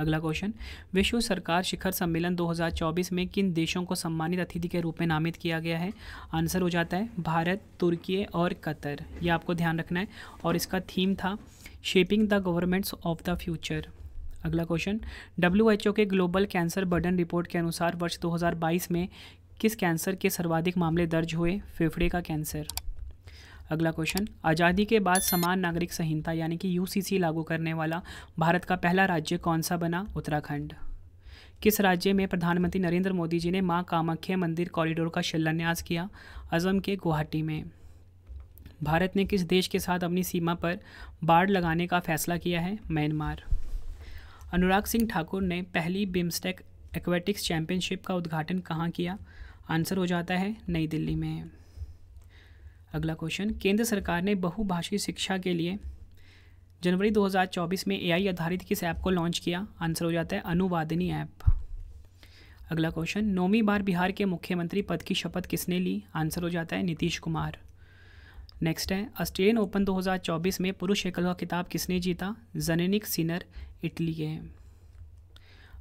अगला क्वेश्चन विश्व सरकार शिखर सम्मेलन 2024 में किन देशों को सम्मानित अतिथि के रूप में नामित किया गया है आंसर हो जाता है भारत तुर्की और कतर यह आपको ध्यान रखना है और इसका थीम था shaping the governments of the future अगला क्वेश्चन डब्ल्यू के ग्लोबल कैंसर बर्डन रिपोर्ट के अनुसार वर्ष 2022 में किस कैंसर के सर्वाधिक मामले दर्ज हुए फेफड़े का कैंसर अगला क्वेश्चन आज़ादी के बाद समान नागरिक संहिता यानी कि यूसीसी लागू करने वाला भारत का पहला राज्य कौन सा बना उत्तराखंड किस राज्य में प्रधानमंत्री नरेंद्र मोदी जी ने माँ कामाख्या मंदिर कॉरिडोर का शिलान्यास किया अजम के गुवाहाटी में भारत ने किस देश के साथ अपनी सीमा पर बाढ़ लगाने का फैसला किया है म्यांमार अनुराग सिंह ठाकुर ने पहली बिम्स्टेक एक्वेटिक्स चैंपियनशिप का उद्घाटन कहाँ किया आंसर हो जाता है नई दिल्ली में अगला क्वेश्चन केंद्र सरकार ने बहुभाषी शिक्षा के लिए जनवरी 2024 में एआई आधारित किस ऐप को लॉन्च किया आंसर हो जाता है अनुवादिनी ऐप अगला क्वेश्चन नौवीं बार बिहार के मुख्यमंत्री पद की शपथ किसने ली आंसर हो जाता है नीतीश कुमार नेक्स्ट है ऑस्ट्रेलियन ओपन 2024 में पुरुष एकल का खिताब किसने जीता जनेनिक सिनर इटली के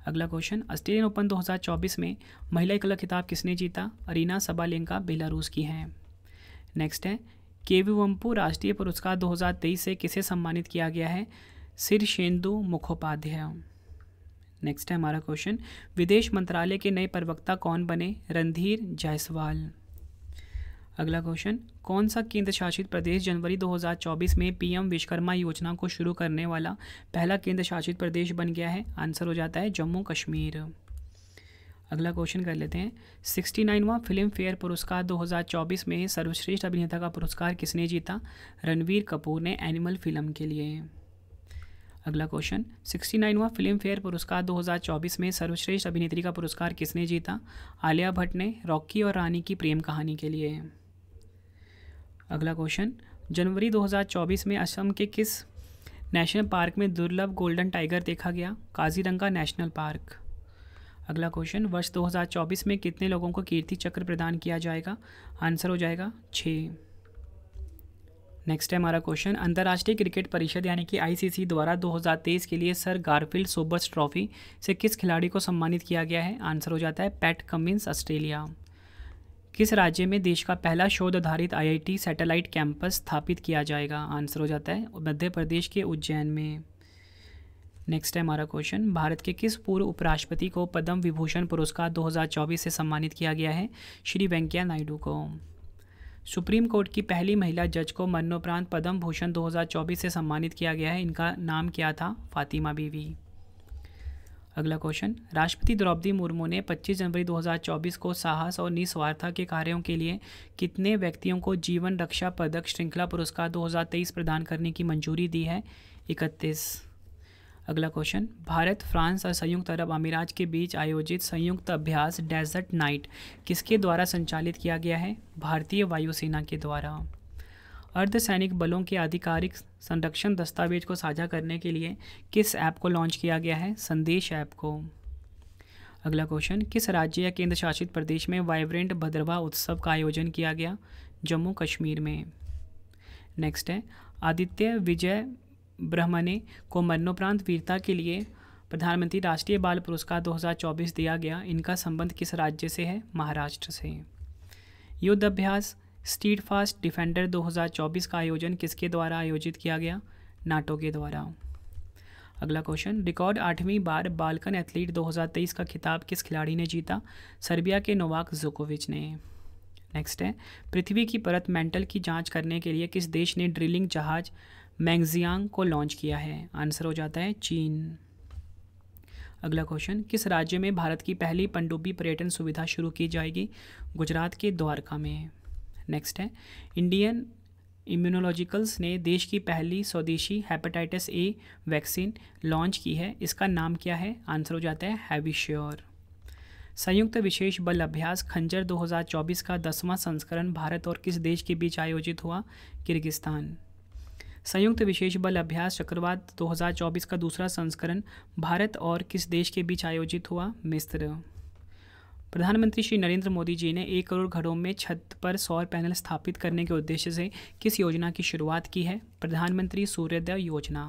अगला क्वेश्चन ऑस्ट्रेलियन ओपन 2024 में महिला एकल का खिताब किसने जीता अरीना सबालेंका बेलारूस की हैं नेक्स्ट है केवीवम्पू वम्पू राष्ट्रीय पुरस्कार 2023 से किसे सम्मानित किया गया है सिरशेंदु मुखोपाध्याय नेक्स्ट है हमारा क्वेश्चन विदेश मंत्रालय के नए प्रवक्ता कौन बने रणधीर जायसवाल अगला क्वेश्चन कौन सा केंद्र शासित प्रदेश जनवरी 2024 में पीएम विश्वकर्मा योजना को शुरू करने वाला पहला केंद्र शासित प्रदेश बन गया है आंसर हो जाता है जम्मू कश्मीर अगला क्वेश्चन कर लेते हैं सिक्सटी नाइनवा फिल्म फेयर पुरस्कार 2024 में सर्वश्रेष्ठ अभिनेता का पुरस्कार किसने जीता रणवीर कपूर ने एनिमल फिल्म के लिए अगला क्वेश्चन सिक्सटी नाइनवा फिल्म फेयर पुरस्कार 2024 में सर्वश्रेष्ठ अभिनेत्री का पुरस्कार किसने जीता आलिया भट्ट ने रॉकी और रानी की प्रेम कहानी के लिए अगला क्वेश्चन जनवरी 2024 में असम के किस नेशनल पार्क में दुर्लभ गोल्डन टाइगर देखा गया काजीरंगा नेशनल पार्क अगला क्वेश्चन वर्ष 2024 में कितने लोगों को कीर्ति चक्र प्रदान किया जाएगा आंसर हो जाएगा छः नेक्स्ट है हमारा क्वेश्चन अंतर्राष्ट्रीय क्रिकेट परिषद यानी कि आईसीसी द्वारा 2023 के लिए सर गारफील्ड सोबर्स ट्रॉफी से किस खिलाड़ी को सम्मानित किया गया है आंसर हो जाता है पैट कमिंस ऑस्ट्रेलिया किस राज्य में देश का पहला शोध आधारित आईआईटी सैटेलाइट कैंपस स्थापित किया जाएगा आंसर हो जाता है मध्य प्रदेश के उज्जैन में नेक्स्ट है हमारा क्वेश्चन भारत के किस पूर्व उपराष्ट्रपति को पद्म विभूषण पुरस्कार 2024 से सम्मानित किया गया है श्री वेंकैया नायडू को सुप्रीम कोर्ट की पहली महिला जज को मरणोपरांत पद्म भूषण 2024 से सम्मानित किया गया है इनका नाम क्या था फातिमा बीवी अगला क्वेश्चन राष्ट्रपति द्रौपदी मुर्मू ने 25 जनवरी 2024 को साहस और निस्वार्थ के कार्यों के लिए कितने व्यक्तियों को जीवन रक्षा पदक श्रृंखला पुरस्कार 2023 प्रदान करने की मंजूरी दी है इकतीस अगला क्वेश्चन भारत फ्रांस और संयुक्त अरब अमीरात के बीच आयोजित संयुक्त अभ्यास डेजर्ट नाइट किसके द्वारा संचालित किया गया है भारतीय वायुसेना के द्वारा अर्धसैनिक बलों के आधिकारिक संरक्षण दस्तावेज को साझा करने के लिए किस ऐप को लॉन्च किया गया है संदेश ऐप को अगला क्वेश्चन किस राज्य या केंद्र शासित प्रदेश में वाइब्रेंट भद्रवा उत्सव का आयोजन किया गया जम्मू कश्मीर में नेक्स्ट है आदित्य विजय ब्रह्मणे को मरणोपरांत वीरता के लिए प्रधानमंत्री राष्ट्रीय बाल पुरस्कार 2024 दिया गया इनका संबंध किस राज्य से है महाराष्ट्र से युद्ध अभ्यास स्टीट फास्ट डिफेंडर 2024 का आयोजन किसके द्वारा आयोजित किया गया नाटो के द्वारा अगला क्वेश्चन रिकॉर्ड आठवीं बार बालकन एथलीट 2023 का खिताब किस खिलाड़ी ने जीता सर्बिया के नोवाक जोकोविच ने नेक्स्ट है पृथ्वी की परत मेंटल की जांच करने के लिए किस देश ने ड्रिलिंग जहाज मैंगजियांग को लॉन्च किया है आंसर हो जाता है चीन अगला क्वेश्चन किस राज्य में भारत की पहली पनडुब्बी पर्यटन सुविधा शुरू की जाएगी गुजरात के द्वारका में नेक्स्ट है इंडियन इम्यूनोलॉजिकल्स ने देश की पहली स्वदेशी हेपेटाइटिस ए वैक्सीन लॉन्च की है इसका नाम क्या है आंसर हो जाता है हैविश्योर संयुक्त विशेष बल अभ्यास खंजर 2024 का दसवां संस्करण भारत और किस देश के बीच आयोजित हुआ किर्गिस्तान संयुक्त विशेष बल अभ्यास चक्रवात 2024 का दूसरा संस्करण भारत और किस देश के बीच आयोजित हुआ मिस्र प्रधानमंत्री श्री नरेंद्र मोदी जी ने एक करोड़ घरों में छत पर सौर पैनल स्थापित करने के उद्देश्य से किस योजना की शुरुआत की है प्रधानमंत्री सूर्योदय योजना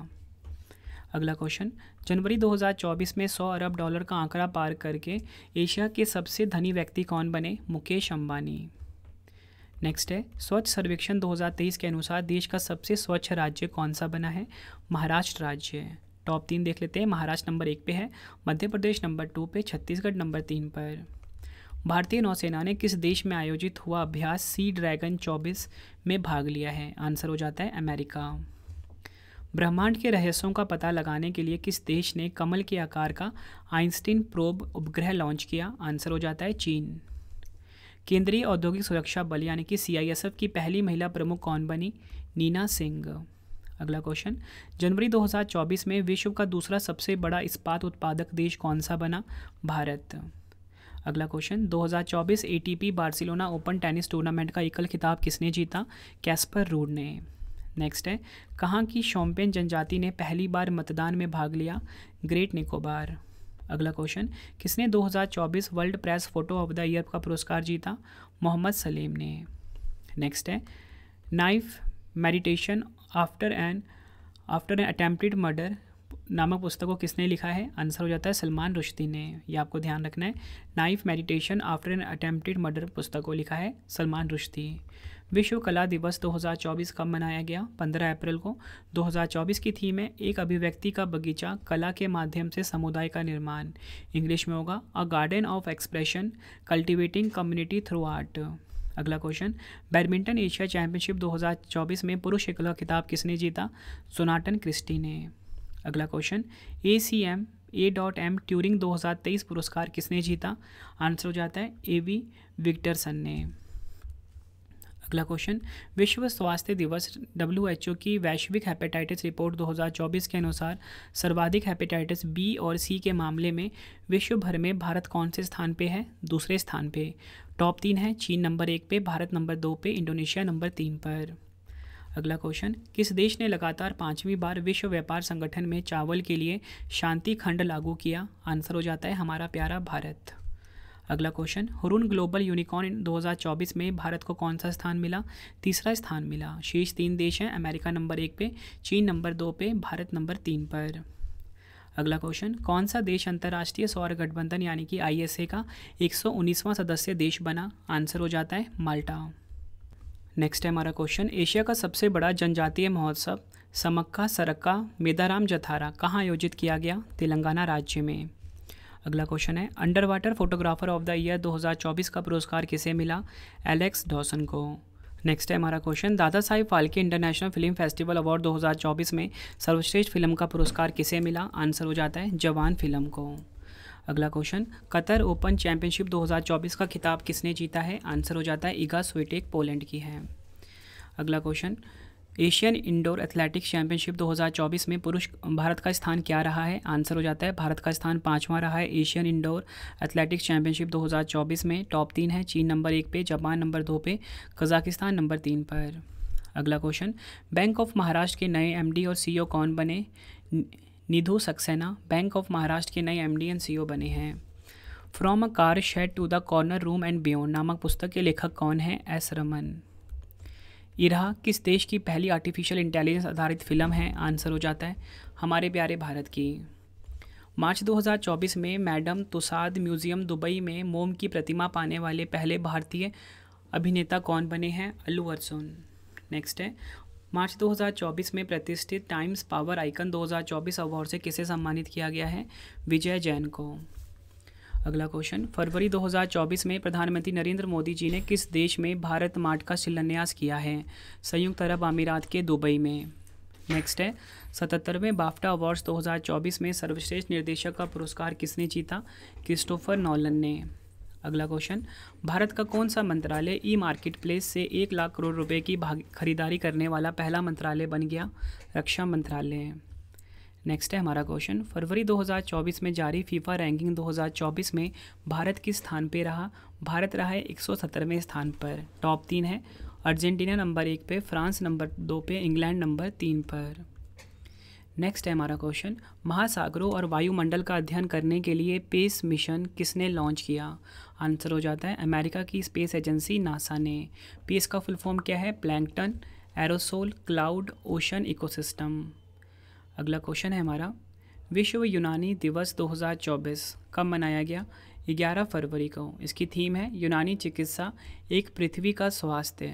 अगला क्वेश्चन जनवरी 2024 में 100 अरब डॉलर का आंकड़ा पार करके एशिया के सबसे धनी व्यक्ति कौन बने मुकेश अंबानी नेक्स्ट है स्वच्छ सर्वेक्षण 2023 के अनुसार देश का सबसे स्वच्छ राज्य कौन सा बना है महाराष्ट्र राज्य टॉप तीन देख लेते हैं महाराष्ट्र नंबर एक पे है मध्य प्रदेश नंबर टू पे छत्तीसगढ़ नंबर तीन पर भारतीय नौसेना ने किस देश में आयोजित हुआ अभ्यास सी ड्रैगन चौबीस में भाग लिया है आंसर हो जाता है अमेरिका ब्रह्मांड के रहस्यों का पता लगाने के लिए किस देश ने कमल के आकार का आइंस्टीन प्रोब उपग्रह लॉन्च किया आंसर हो जाता है चीन केंद्रीय औद्योगिक सुरक्षा बल यानी कि सीआईएसएफ की पहली महिला प्रमुख कौन बनी नीना सिंह अगला क्वेश्चन जनवरी 2024 में विश्व का दूसरा सबसे बड़ा इस्पात उत्पादक देश कौन सा बना भारत अगला question 2024 ATP Barcelona open tennis tournament का एकल खिताब किसने जीता कैस्पर रूड ने नेक्स्ट है कहाँ की शॉम्पियन जनजाति ने पहली बार मतदान में भाग लिया ग्रेट निकोबार अगला क्वेश्चन किसने 2024 world press photo of the year का पुरस्कार जीता मोहम्मद सलीम ने नेक्स्ट है knife meditation after an after an attempted murder नामक पुस्तक को किसने लिखा है आंसर हो जाता है सलमान रुश्दी ने यह आपको ध्यान रखना है knife meditation after an attempted murder पुस्तक को लिखा है सलमान रुश्दी विश्व कला दिवस 2024 कब मनाया गया 15 अप्रैल को 2024 की थीम है एक अभिव्यक्ति का बगीचा कला के माध्यम से समुदाय का निर्माण इंग्लिश में होगा a garden of expression cultivating community through art अगला क्वेश्चन बैडमिंटन एशिया चैंपियनशिप 2024 में पुरुष एकला खिताब किसने जीता सोनाटन क्रिस्टी ने अगला question A C M A dot M Turing 2023 पुरस्कार किसने जीता आंसर हो जाता है ए वी विक्टरसन ने अगला क्वेश्चन विश्व स्वास्थ्य दिवस डब्ल्यू की वैश्विक हेपेटाइटिस रिपोर्ट 2024 के अनुसार सर्वाधिक हेपेटाइटिस बी और सी के मामले में विश्व भर में भारत कौन से स्थान पे है दूसरे स्थान पे टॉप तीन है चीन नंबर एक पे भारत नंबर दो पे इंडोनेशिया नंबर तीन पर अगला क्वेश्चन किस देश ने लगातार पाँचवीं बार विश्व व्यापार संगठन में चावल के लिए शांति खंड लागू किया आंसर हो जाता है हमारा प्यारा भारत अगला क्वेश्चन हुरुन ग्लोबल यूनिकॉर्न 2024 में भारत को कौन सा स्थान मिला तीसरा स्थान मिला शीर्ष तीन देश हैं अमेरिका नंबर एक पे चीन नंबर दो पे भारत नंबर तीन पर अगला क्वेश्चन कौन सा देश अंतर्राष्ट्रीय सौर गठबंधन यानी कि आईएसए का एक सदस्य देश बना आंसर हो जाता है माल्टा नेक्स्ट है हमारा क्वेश्चन एशिया का सबसे बड़ा जनजातीय महोत्सव समक्का सरक्का मेदाराम जथारा कहाँ आयोजित किया गया तेलंगाना राज्य में अगला क्वेश्चन है underwater photographer of the year 2024 का पुरस्कार किसे मिला एलेक्स डॉसन को नेक्स्ट है हमारा क्वेश्चन दादा Sahib Phalke international film festival award 2024 में सर्वश्रेष्ठ फिल्म का पुरस्कार किसे मिला आंसर हो जाता है जवान फिल्म को अगला क्वेश्चन कतर ओपन चैंपियनशिप 2024 का खिताब किसने जीता है आंसर हो जाता है इगा स्वेटेक पोलैंड की है अगला question Asian indoor athletics championship 2024 में पुरुष भारत का स्थान क्या रहा है आंसर हो जाता है भारत का स्थान पाँचवा रहा है एशियन इंडोर एथलेटिक्स चैंपियनशिप 2024 में टॉप तीन है चीन नंबर एक पे जापान नंबर दो पे कजाकिस्तान नंबर तीन पर अगला क्वेश्चन बैंक ऑफ महाराष्ट्र के नए एमडी और सीईओ कौन बने निधु सक्सेना बैंक ऑफ महाराष्ट्र के नए एम डी एंड सी बने हैं from a car shed to the corner room and beyond नामक पुस्तक के लेखक कौन है एस रमन इरा किस देश की पहली आर्टिफिशियल इंटेलिजेंस आधारित फिल्म है आंसर हो जाता है हमारे प्यारे भारत की मार्च 2024 में मैडम तुसाद म्यूज़ियम दुबई में मोम की प्रतिमा पाने वाले पहले भारतीय अभिनेता कौन बने हैं अल्लू अर्जुन नेक्स्ट है मार्च 2024 में प्रतिष्ठित टाइम्स पावर आइकन 2024 अवार्ड से किसे सम्मानित किया गया है विजय जैन को अगला क्वेश्चन फरवरी 2024 में प्रधानमंत्री नरेंद्र मोदी जी ने किस देश में भारत मार्ट का शिलान्यास किया है संयुक्त अरब अमीरात के दुबई में नेक्स्ट है सतहत्तरवें बाफ्टा अवार्ड्स 2024 में सर्वश्रेष्ठ निर्देशक का पुरस्कार किसने जीता क्रिस्टोफर नॉलन ने अगला क्वेश्चन भारत का कौन सा मंत्रालय ई मार्केट प्लेस से एक लाख करोड़ रुपए की खरीदारी करने वाला पहला मंत्रालय बन गया रक्षा मंत्रालय है नेक्स्ट है हमारा क्वेश्चन फरवरी 2024 में जारी फीफा रैंकिंग 2024 में भारत किस स्थान पर रहा भारत रहा है एक स्थान पर टॉप तीन है अर्जेंटीना नंबर एक पे फ्रांस नंबर दो पे इंग्लैंड नंबर तीन पर नेक्स्ट है हमारा क्वेश्चन महासागरों और वायुमंडल का अध्ययन करने के लिए पेस मिशन किसने लॉन्च किया आंसर हो जाता है अमेरिका की स्पेस एजेंसी नासा ने पेस का फुल फॉर्म क्या है plankton aerosol cloud ocean ecosystem अगला क्वेश्चन है हमारा विश्व यूनानी दिवस 2024 कब मनाया गया 11 फरवरी को इसकी थीम है यूनानी चिकित्सा एक पृथ्वी का स्वास्थ्य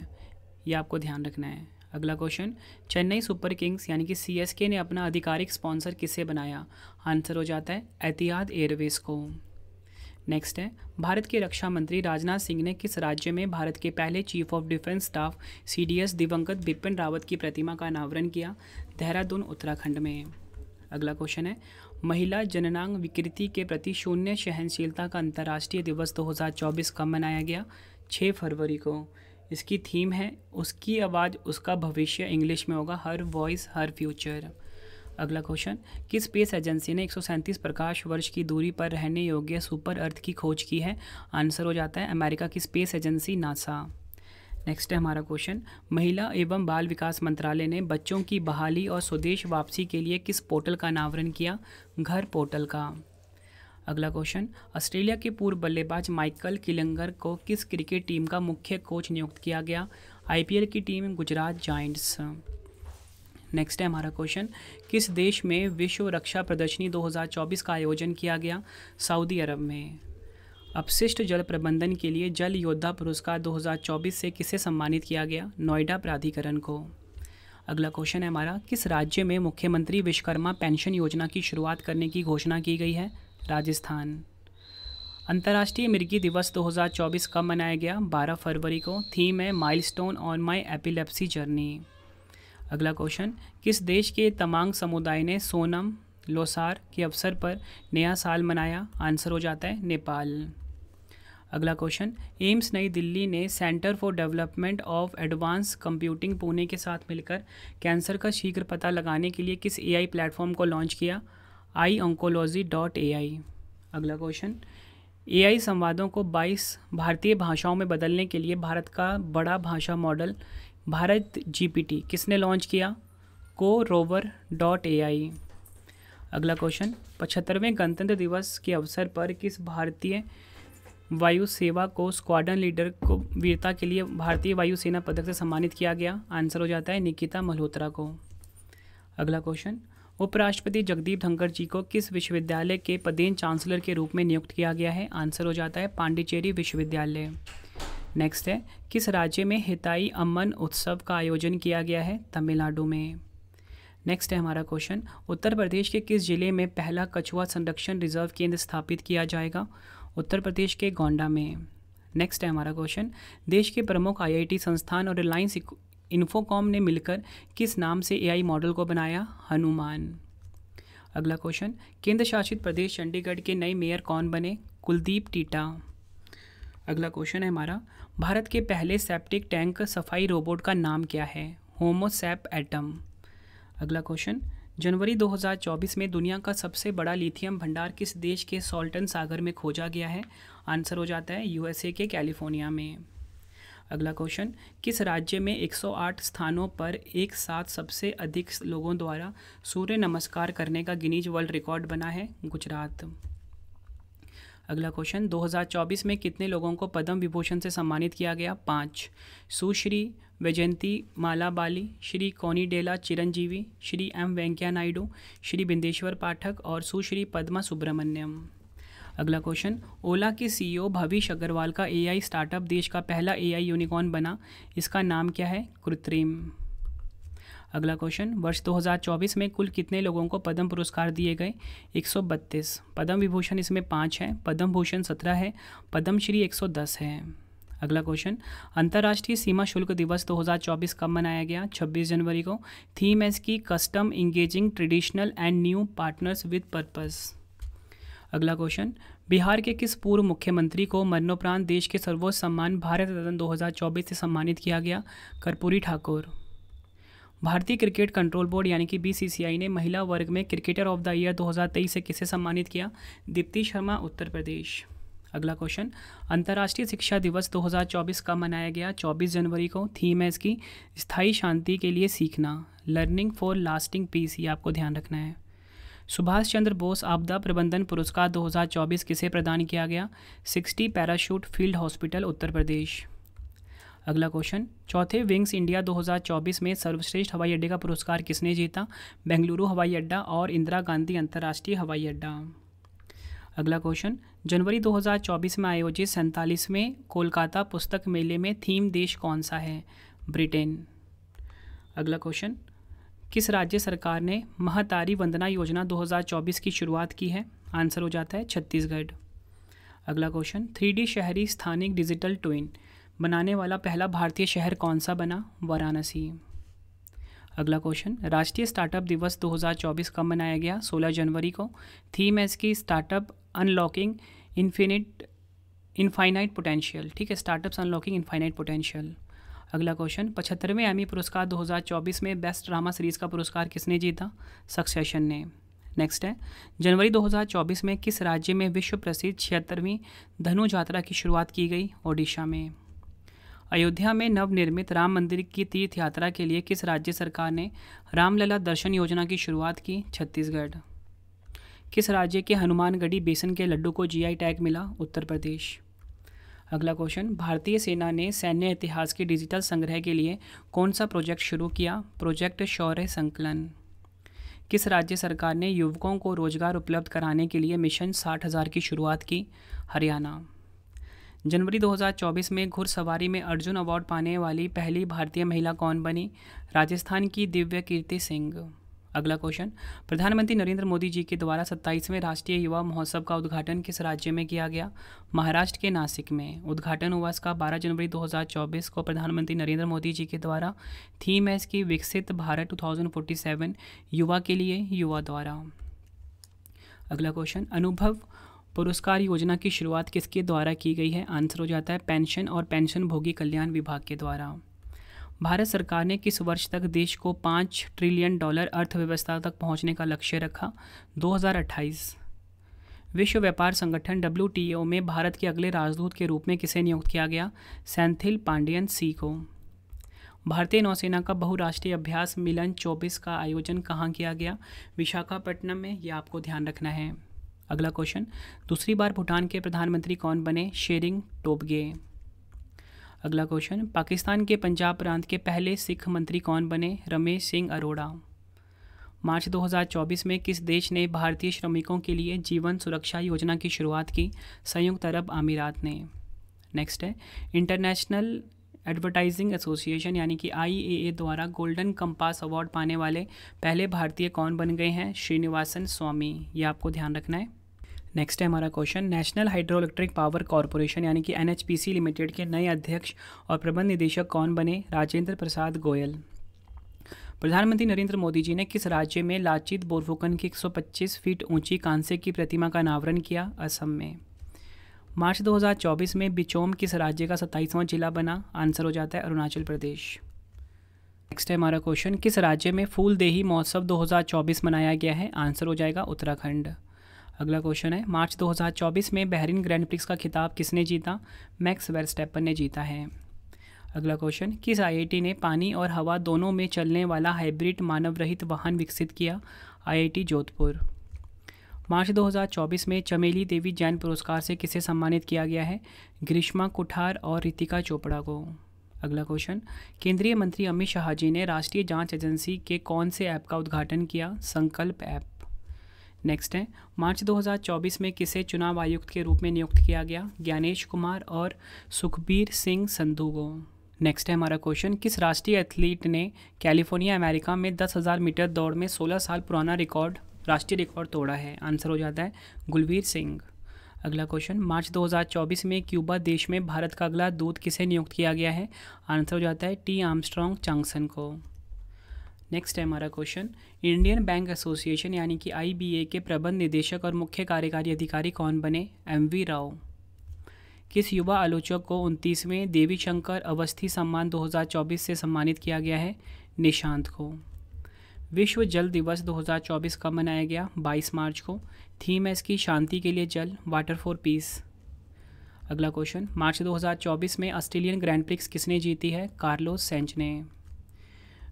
ये आपको ध्यान रखना है अगला क्वेश्चन चेन्नई सुपर किंग्स यानी कि सी ने अपना आधिकारिक स्पॉन्सर किसे बनाया आंसर हो जाता है एहतियात एयरवेज को नेक्स्ट है भारत के रक्षा मंत्री राजनाथ सिंह ने किस राज्य में भारत के पहले chief of defence staff CDS दिवंगत बिपिन रावत की प्रतिमा का अनावरण किया देहरादून उत्तराखंड में अगला क्वेश्चन है महिला जननांग विकृति के प्रति शून्य सहनशीलता का अंतर्राष्ट्रीय दिवस 2024 कब मनाया गया 6 फरवरी को इसकी थीम है उसकी आवाज़ उसका भविष्य इंग्लिश में होगा हर वॉइस हर फ्यूचर अगला क्वेश्चन किस स्पेस एजेंसी ने एक प्रकाश वर्ष की दूरी पर रहने योग्य सुपर अर्थ की खोज की है आंसर हो जाता है अमेरिका की स्पेस एजेंसी नासा नेक्स्ट है हमारा क्वेश्चन महिला एवं बाल विकास मंत्रालय ने बच्चों की बहाली और स्वदेश वापसी के लिए किस पोर्टल का अनावरण किया घर पोर्टल का अगला क्वेश्चन ऑस्ट्रेलिया के पूर्व बल्लेबाज माइकल किलंगर को किस क्रिकेट टीम का मुख्य कोच नियुक्त किया गया आईपीएल की टीम गुजरात जाइंट्स नेक्स्ट है हमारा क्वेश्चन किस देश में विश्व रक्षा प्रदर्शनी 2024 का आयोजन किया गया सऊदी अरब में अपशिष्ट जल प्रबंधन के लिए जल योद्धा पुरस्कार 2024 से किसे सम्मानित किया गया नोएडा प्राधिकरण को अगला क्वेश्चन है हमारा किस राज्य में मुख्यमंत्री विश्वकर्मा पेंशन योजना की शुरुआत करने की घोषणा की गई है राजस्थान अंतर्राष्ट्रीय मिर्गी दिवस 2024 कब मनाया गया 12 फरवरी को थीम है milestone on my epilepsy journey अगला क्वेश्चन किस देश के तमांग समुदाय ने सोनम लोसार के अवसर पर नया साल मनाया आंसर हो जाता है नेपाल अगला क्वेश्चन एम्स नई दिल्ली ने centre for development of advance computing Pune के साथ मिलकर कैंसर का शीघ्र पता लगाने के लिए किस एआई प्लेटफॉर्म को लॉन्च किया आई ऑन्कोलॉजी डॉट ए आई अगला क्वेश्चन ए आई संवादों को 22 भारतीय भाषाओं में बदलने के लिए भारत का बड़ा भाषा मॉडल भारत टी किसने लॉन्च किया को रोवर डॉट ए आई अगला क्वेश्चन पचहत्तरवें गणतंत्र दिवस के अवसर पर किस भारतीय वायु सेवा को स्क्वाडन लीडर को वीरता के लिए भारतीय वायुसेना पदक से सम्मानित किया गया आंसर हो जाता है निकिता मल्होत्रा को अगला क्वेश्चन उपराष्ट्रपति जगदीप धनखड़ जी को किस विश्वविद्यालय के पदेन चांसलर के रूप में नियुक्त किया गया है आंसर हो जाता है पांडिचेरी विश्वविद्यालय नेक्स्ट है किस राज्य में हिताई अमन उत्सव का आयोजन किया गया है तमिलनाडु में नेक्स्ट है हमारा क्वेश्चन उत्तर प्रदेश के किस जिले में पहला कछुआ संरक्षण रिजर्व केंद्र स्थापित किया जाएगा उत्तर प्रदेश के गोंडा में नेक्स्ट है हमारा क्वेश्चन देश के प्रमुख आईआईटी संस्थान और रिलायंस इन्फोकॉम ने मिलकर किस नाम से एआई मॉडल को बनाया हनुमान अगला क्वेश्चन केंद्र शासित प्रदेश चंडीगढ़ के नए मेयर कौन बने कुलदीप टीटा अगला क्वेश्चन है हमारा भारत के पहले सेप्टिक टैंक सफाई रोबोट का नाम क्या है होमोसैप एटम अगला क्वेश्चन जनवरी 2024 में दुनिया का सबसे बड़ा लिथियम भंडार किस देश के सॉल्टन सागर में खोजा गया है आंसर हो जाता है यूएसए के कैलिफोर्निया में अगला क्वेश्चन किस राज्य में 108 स्थानों पर एक साथ सबसे अधिक लोगों द्वारा सूर्य नमस्कार करने का गिनीज वर्ल्ड रिकॉर्ड बना है गुजरात अगला क्वेश्चन 2024 में कितने लोगों को पद्म विभूषण से सम्मानित किया गया पाँच सुश्री वैजयंती माला बाली श्री कोनीडेला चिरंजीवी श्री एम वेंकैया नायडू श्री बिंदेश्वर पाठक और सुश्री पद्मा सुब्रमण्यम अगला क्वेश्चन ओला के सीईओ e भविष अग्रवाल का एआई स्टार्टअप देश का पहला एआई यूनिकॉर्न बना इसका नाम क्या है कृत्रिम अगला क्वेश्चन वर्ष 2024 में कुल कितने लोगों को पद्म पुरस्कार दिए गए 132 पद्म विभूषण इसमें पाँच है पद्म भूषण सत्रह है पद्म श्री 110 है अगला क्वेश्चन अंतर्राष्ट्रीय सीमा शुल्क दिवस 2024 कब मनाया गया 26 जनवरी को थीम एस की custom engaging traditional and new partners with purpose अगला क्वेश्चन बिहार के किस पूर्व मुख्यमंत्री को मरणोपरांत देश के सर्वोच्च सम्मान भारत रत्न 2024 से सम्मानित किया गया कर्पूरी ठाकुर भारतीय क्रिकेट कंट्रोल बोर्ड यानी कि बीसीसीआई ने महिला वर्ग में क्रिकेटर ऑफ द ईयर 2023 से किसे सम्मानित किया दीप्ति शर्मा उत्तर प्रदेश अगला क्वेश्चन अंतर्राष्ट्रीय शिक्षा दिवस 2024 का मनाया गया 24 जनवरी को थीम है इसकी स्थायी शांति के लिए सीखना लर्निंग फॉर लास्टिंग पीस ये आपको ध्यान रखना है सुभाष चंद्र बोस आपदा प्रबंधन पुरस्कार 2024 किसे प्रदान किया गया 60 parachute field hospital Uttar Pradesh अगला क्वेश्चन चौथे विंग्स इंडिया 2024 में सर्वश्रेष्ठ हवाई अड्डे का पुरस्कार किसने जीता बेंगलुरु हवाई अड्डा और इंदिरा गांधी अंतर्राष्ट्रीय हवाई अड्डा अगला क्वेश्चन जनवरी 2024 में आयोजित सैंतालीसवें कोलकाता पुस्तक मेले में थीम देश कौन सा है ब्रिटेन अगला क्वेश्चन किस राज्य सरकार ने महतारी वंदना योजना 2024 की शुरुआत की है आंसर हो जाता है छत्तीसगढ़ अगला क्वेश्चन थ्री शहरी स्थानिक डिजिटल ट्विन बनाने वाला पहला भारतीय शहर कौन सा बना वाराणसी अगला क्वेश्चन राष्ट्रीय स्टार्टअप दिवस 2024 कब मनाया गया 16 जनवरी को थीम है इसकी startup unlocking infinite infinite potential ठीक है स्टार्टअप्स अनलॉकिंग इन्फाइनाइट पोटेंशियल अगला क्वेश्चन पचहत्तरवें एमी पुरस्कार 2024 में बेस्ट ड्रामा सीरीज़ का पुरस्कार किसने जीता सक्सेशन ने नेक्स्ट है जनवरी 2024 में किस राज्य में विश्व प्रसिद्ध छिहत्तरवीं धनु यात्रा की शुरुआत की गई ओडिशा में अयोध्या में नवनिर्मित राम मंदिर की तीर्थ यात्रा के लिए किस राज्य सरकार ने रामलला दर्शन योजना की शुरुआत की छत्तीसगढ़ किस राज्य के हनुमानगढ़ी बेसन के लड्डू को जीआई टैग मिला उत्तर प्रदेश अगला क्वेश्चन भारतीय सेना ने सैन्य इतिहास के डिजिटल संग्रह के लिए कौन सा प्रोजेक्ट शुरू किया प्रोजेक्ट शौर्य संकलन किस राज्य सरकार ने युवकों को रोजगार उपलब्ध कराने के लिए मिशन साठ हज़ार की शुरुआत की हरियाणा जनवरी 2024 में घुड़सवारी में अर्जुन अवार्ड पाने वाली पहली भारतीय महिला कौन बनी राजस्थान की दिव्य कीर्ति सिंह अगला क्वेश्चन प्रधानमंत्री नरेंद्र मोदी जी के द्वारा सत्ताईसवें राष्ट्रीय युवा महोत्सव का उद्घाटन किस राज्य में किया गया महाराष्ट्र के नासिक में उद्घाटन हुआ इसका 12 जनवरी 2024 को प्रधानमंत्री नरेंद्र मोदी जी के द्वारा थीम है इसकी विकसित भारत 2047 युवा के लिए युवा द्वारा अगला क्वेश्चन अनुभव पुरस्कार योजना की शुरुआत किसके द्वारा की गई है आंसर हो जाता है पेंशन और पेंशन भोगी कल्याण विभाग के द्वारा भारत सरकार ने किस वर्ष तक देश को पाँच ट्रिलियन डॉलर अर्थव्यवस्था तक पहुंचने का लक्ष्य रखा 2028 विश्व व्यापार संगठन डब्ल्यू में भारत के अगले राजदूत के रूप में किसे नियुक्त किया गया सैंथिल पांडियन सी को भारतीय नौसेना का बहुराष्ट्रीय अभ्यास मिलन 24 का आयोजन कहाँ किया गया विशाखापट्टनम में यह आपको ध्यान रखना है अगला क्वेश्चन दूसरी बार भूटान के प्रधानमंत्री कौन बने शेरिंग टोबगे अगला क्वेश्चन पाकिस्तान के पंजाब प्रांत के पहले सिख मंत्री कौन बने रमेश सिंह अरोड़ा मार्च 2024 में किस देश ने भारतीय श्रमिकों के लिए जीवन सुरक्षा योजना की शुरुआत की संयुक्त अरब अमीरात ने नेक्स्ट है इंटरनेशनल एडवर्टाइजिंग एसोसिएशन यानी कि आई द्वारा गोल्डन कंपास अवार्ड पाने वाले पहले भारतीय कौन बन गए हैं श्रीनिवासन स्वामी ये आपको ध्यान रखना है नेक्स्ट है हमारा question national hydro electric power corporation यानी कि एन लिमिटेड के नए अध्यक्ष और प्रबंध निदेशक कौन बने राजेंद्र प्रसाद गोयल प्रधानमंत्री नरेंद्र मोदी जी ने किस राज्य में लाचित बोरफुकन की 125 फीट ऊंची कांसे की प्रतिमा का अनावरण किया असम में मार्च 2024 में बिचोम किस राज्य का सत्ताईसवां जिला बना आंसर हो जाता है अरुणाचल प्रदेश नेक्स्ट है हमारा क्वेश्चन किस राज्य में फूलदेही महोत्सव 2024 मनाया गया है आंसर हो जाएगा उत्तराखंड अगला क्वेश्चन है मार्च 2024 में बहरीन ग्रैंड प्रिक्स का खिताब किसने जीता मैक्स वेरस्टेपन ने जीता है अगला क्वेश्चन किस आईआईटी ने पानी और हवा दोनों में चलने वाला हाइब्रिड मानव रहित वाहन विकसित किया आईआईटी जोधपुर मार्च 2024 में चमेली देवी जैन पुरस्कार से किसे सम्मानित किया गया है ग्रीष्मा कुठार और रितिका चोपड़ा को अगला क्वेश्चन केंद्रीय मंत्री अमित शाह जी ने राष्ट्रीय जांच एजेंसी के कौन से ऐप का उद्घाटन किया संकल्प ऐप नेक्स्ट है मार्च 2024 में किसे चुनाव आयुक्त के रूप में नियुक्त किया गया ज्ञानेश कुमार और सुखबीर सिंह संधू को नेक्स्ट है हमारा क्वेश्चन किस राष्ट्रीय एथलीट ने कैलिफोर्निया अमेरिका में 10,000 मीटर दौड़ में 16 साल पुराना रिकॉर्ड राष्ट्रीय रिकॉर्ड तोड़ा है आंसर हो जाता है गुलवीर सिंह अगला क्वेश्चन मार्च 2024 में क्यूबा देश में भारत का अगला दूत किसे नियुक्त किया गया है आंसर हो जाता है टी आर्मस्ट्रॉन्ग चांगसन को नेक्स्ट है हमारा क्वेश्चन इंडियन बैंक एसोसिएशन यानी कि आईबीए के प्रबंध निदेशक और मुख्य कार्यकारी अधिकारी कौन बने एम वी राव किस युवा आलोचक को उनतीसवें देवी शंकर अवस्थी सम्मान 2024 से सम्मानित किया गया है निशांत को विश्व जल दिवस 2024 कब मनाया गया 22 मार्च को थीम है इसकी शांति के लिए जल वाटर फॉर पीस अगला क्वेश्चन मार्च 2024 में ऑस्ट्रेलियन ग्रैंड प्रिक्स किसने जीती है कार्लोस सेंच ने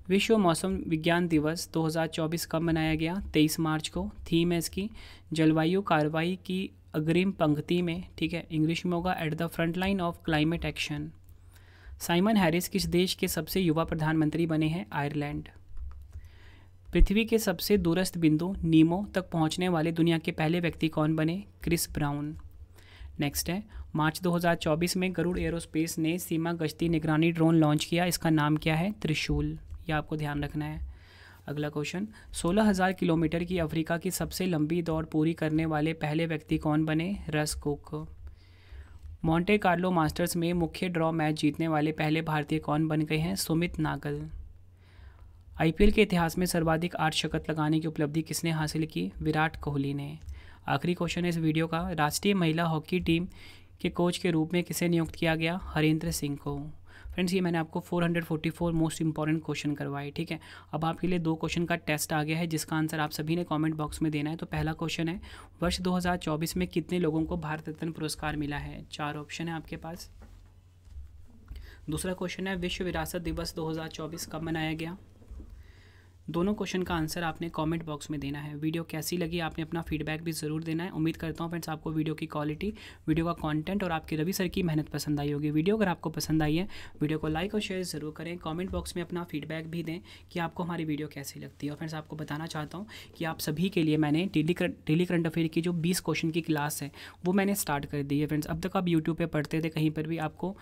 विश्व मौसम विज्ञान दिवस 2024 कब मनाया गया 23 मार्च को थीम है इसकी जलवायु कार्रवाई की अग्रिम पंक्ति में ठीक है इंग्लिश में होगा at the front line of climate action Simon Harris किस देश के सबसे युवा प्रधानमंत्री बने हैं आयरलैंड पृथ्वी के सबसे दूरस्थ बिंदु नीमो तक पहुंचने वाले दुनिया के पहले व्यक्ति कौन बने क्रिस ब्राउन नेक्स्ट है मार्च 2024 में गरुड़ एरोस्पेस ने सीमा गश्ती निगरानी ड्रोन लॉन्च किया इसका नाम क्या है त्रिशूल ये आपको ध्यान रखना है अगला क्वेश्चन 16000 किलोमीटर की अफ्रीका की सबसे लंबी दौड़ पूरी करने वाले पहले व्यक्ति कौन बने रस कुक मॉन्टे कार्लो मास्टर्स में मुख्य ड्रॉ मैच जीतने वाले पहले भारतीय कौन बन गए हैं सुमित नागल आईपीएल के इतिहास में सर्वाधिक आठ शकत लगाने की उपलब्धि किसने हासिल की विराट कोहली ने आखिरी क्वेश्चन है इस वीडियो का राष्ट्रीय महिला हॉकी टीम के कोच के रूप में किसे नियुक्त किया गया हरेंद्र सिंह को फ्रेंड्स ये मैंने आपको 444 मोस्ट इंपॉर्टेंट क्वेश्चन करवाए ठीक है अब आपके लिए दो क्वेश्चन का टेस्ट आ गया है जिसका आंसर आप सभी ने कमेंट बॉक्स में देना है तो पहला क्वेश्चन है वर्ष 2024 में कितने लोगों को भारत रत्न पुरस्कार मिला है चार ऑप्शन है आपके पास दूसरा क्वेश्चन है विश्व विरासत दिवस दो कब मनाया गया दोनों क्वेश्चन का आंसर आपने कमेंट बॉक्स में देना है वीडियो कैसी लगी आपने अपना फीडबैक भी ज़रूर देना है उम्मीद करता हूँ फ्रेंड्स आपको वीडियो की क्वालिटी वीडियो का कंटेंट और आपके रवि सर की मेहनत पसंद आई होगी वीडियो अगर आपको पसंद आई है वीडियो को लाइक और शेयर ज़रूर करें कॉमेंट बॉक्स में अपना फीडबैक भी दें कि आपको हमारी वीडियो कैसी लगती है और फ्रेंड्स आपको बताना चाहता हूँ कि आप सभी के लिए मैंने डेली डेली करंट अफेयर की जो बीस क्वेश्चन की क्लास है वो मैंने स्टार्ट कर दी है फ्रेंड्स अब तक आप यूट्यूब पर पढ़ते थे कहीं पर भी आपको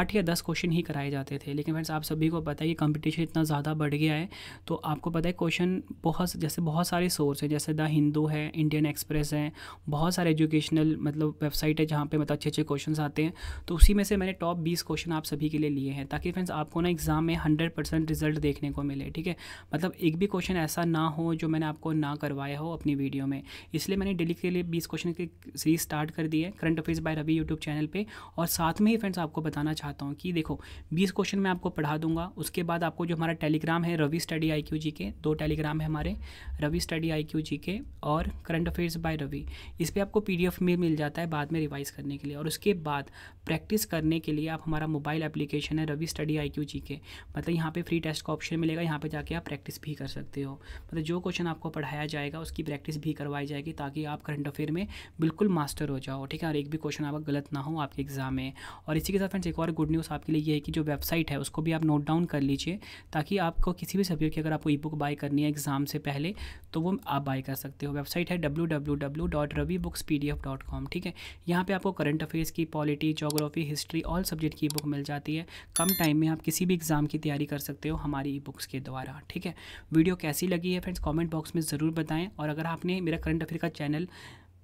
आठ या दस क्वेश्चन ही कराए जाते थे लेकिन फ्रेंड्स आप सभी को पता है कि कंपटीशन इतना ज़्यादा बढ़ गया है तो आप आपको पता है क्वेश्चन बहुत जैसे बहुत सारे सोर्स है जैसे द हिंदू है इंडियन एक्सप्रेस है बहुत सारे एजुकेशनल मतलब वेबसाइट है जहाँ पे मतलब अच्छे अच्छे क्वेश्चन आते हैं तो उसी में से मैंने टॉप बीस क्वेश्चन आप सभी के लिए लिए हैं ताकि फ्रेंड्स आपको ना एग्ज़ाम में हंड्रेड परसेंट रिजल्ट देखने को मिले ठीक है मतलब एक भी क्वेश्चन ऐसा ना हो जो मैंने आपको ना करवाया हो अपनी वीडियो में इसलिए मैंने डेली के लिए बीस क्वेश्चन की सीरीज स्टार्ट कर दी है current affairs by Ravi YouTube channel पर और साथ में ही फ्रेंड्स आपको बताना चाहता हूँ कि देखो बीस क्वेश्चन मैं आपको पढ़ा दूंगा उसके बाद आपको जो हमारा टेलीग्राम है Ravi study I Q G के दो टेलीग्राम है हमारे Ravi study I Q G के और करंट अफेयर्स बाय रवि इस पर आपको पी में मिल जाता है बाद में रिवाइज करने के लिए और उसके बाद प्रैक्टिस करने के लिए आप हमारा मोबाइल एप्लीकेशन है Ravi study I Q G के मतलब यहाँ पर फ्री टेस्ट का ऑप्शन मिलेगा यहाँ पर जाके आप प्रैक्टिस भी कर सकते हो मतलब जो क्वेश्चन आपको पढ़ाया जाएगा उसकी प्रैक्टिस भी करवाई जाएगी ताकि आप करंट अफेयर में बिल्कुल मास्टर हो जाओ ठीक है और एक भी क्वेश्चन आपका गलत ना हो आपके एग्ज़ाम में और इसी के साथ फ्रेंड्स एक और गुड न्यूज़ आपके लिए ये है कि जो वेबसाइट है उसको भी आप नोट डाउन कर लीजिए ताकि आपको किसी भी सब्जेक्ट की अगर आपको ई बुक बाई करनी है एग्ज़ाम से पहले तो वो आप बाई कर सकते हो वेबसाइट है W W W dot Ravi books P D F dot com ठीक है यहाँ पे आपको करंट अफेयर्स की polity geography history all subject की बुक मिल जाती है कम टाइम में आप किसी भी एग्ज़ाम की तैयारी कर सकते हो हमारी ई बुक्स के द्वारा ठीक है वीडियो कैसी लगी है फ्रेंड्स कॉमेंट बॉक्स में ज़रूर बताएँ और अगर आपने मेरा करंट अफेयर का चैनल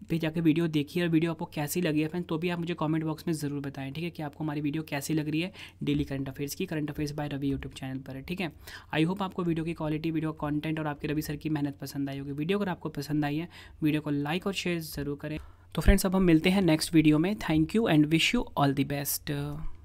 पे जाकर वीडियो देखिए और वीडियो आपको कैसी लगी है फ्रेंड तो भी आप मुझे कमेंट बॉक्स में ज़रूर बताएं ठीक है कि आपको हमारी वीडियो कैसी लग रही है डेली करंट अफेयर्स की current affairs by Ravi YouTube channel पर ठीक है आई होप आपको वीडियो की क्वालिटी वीडियो कंटेंट और आपके रवि सर की मेहनत पसंद आई होगी वीडियो अगर आपको पसंद आई है वीडियो को लाइक और शेयर ज़रूर करें तो फ्रेंड्स अब हम मिलते हैं नेक्स्ट वीडियो में thank you and wish you all the best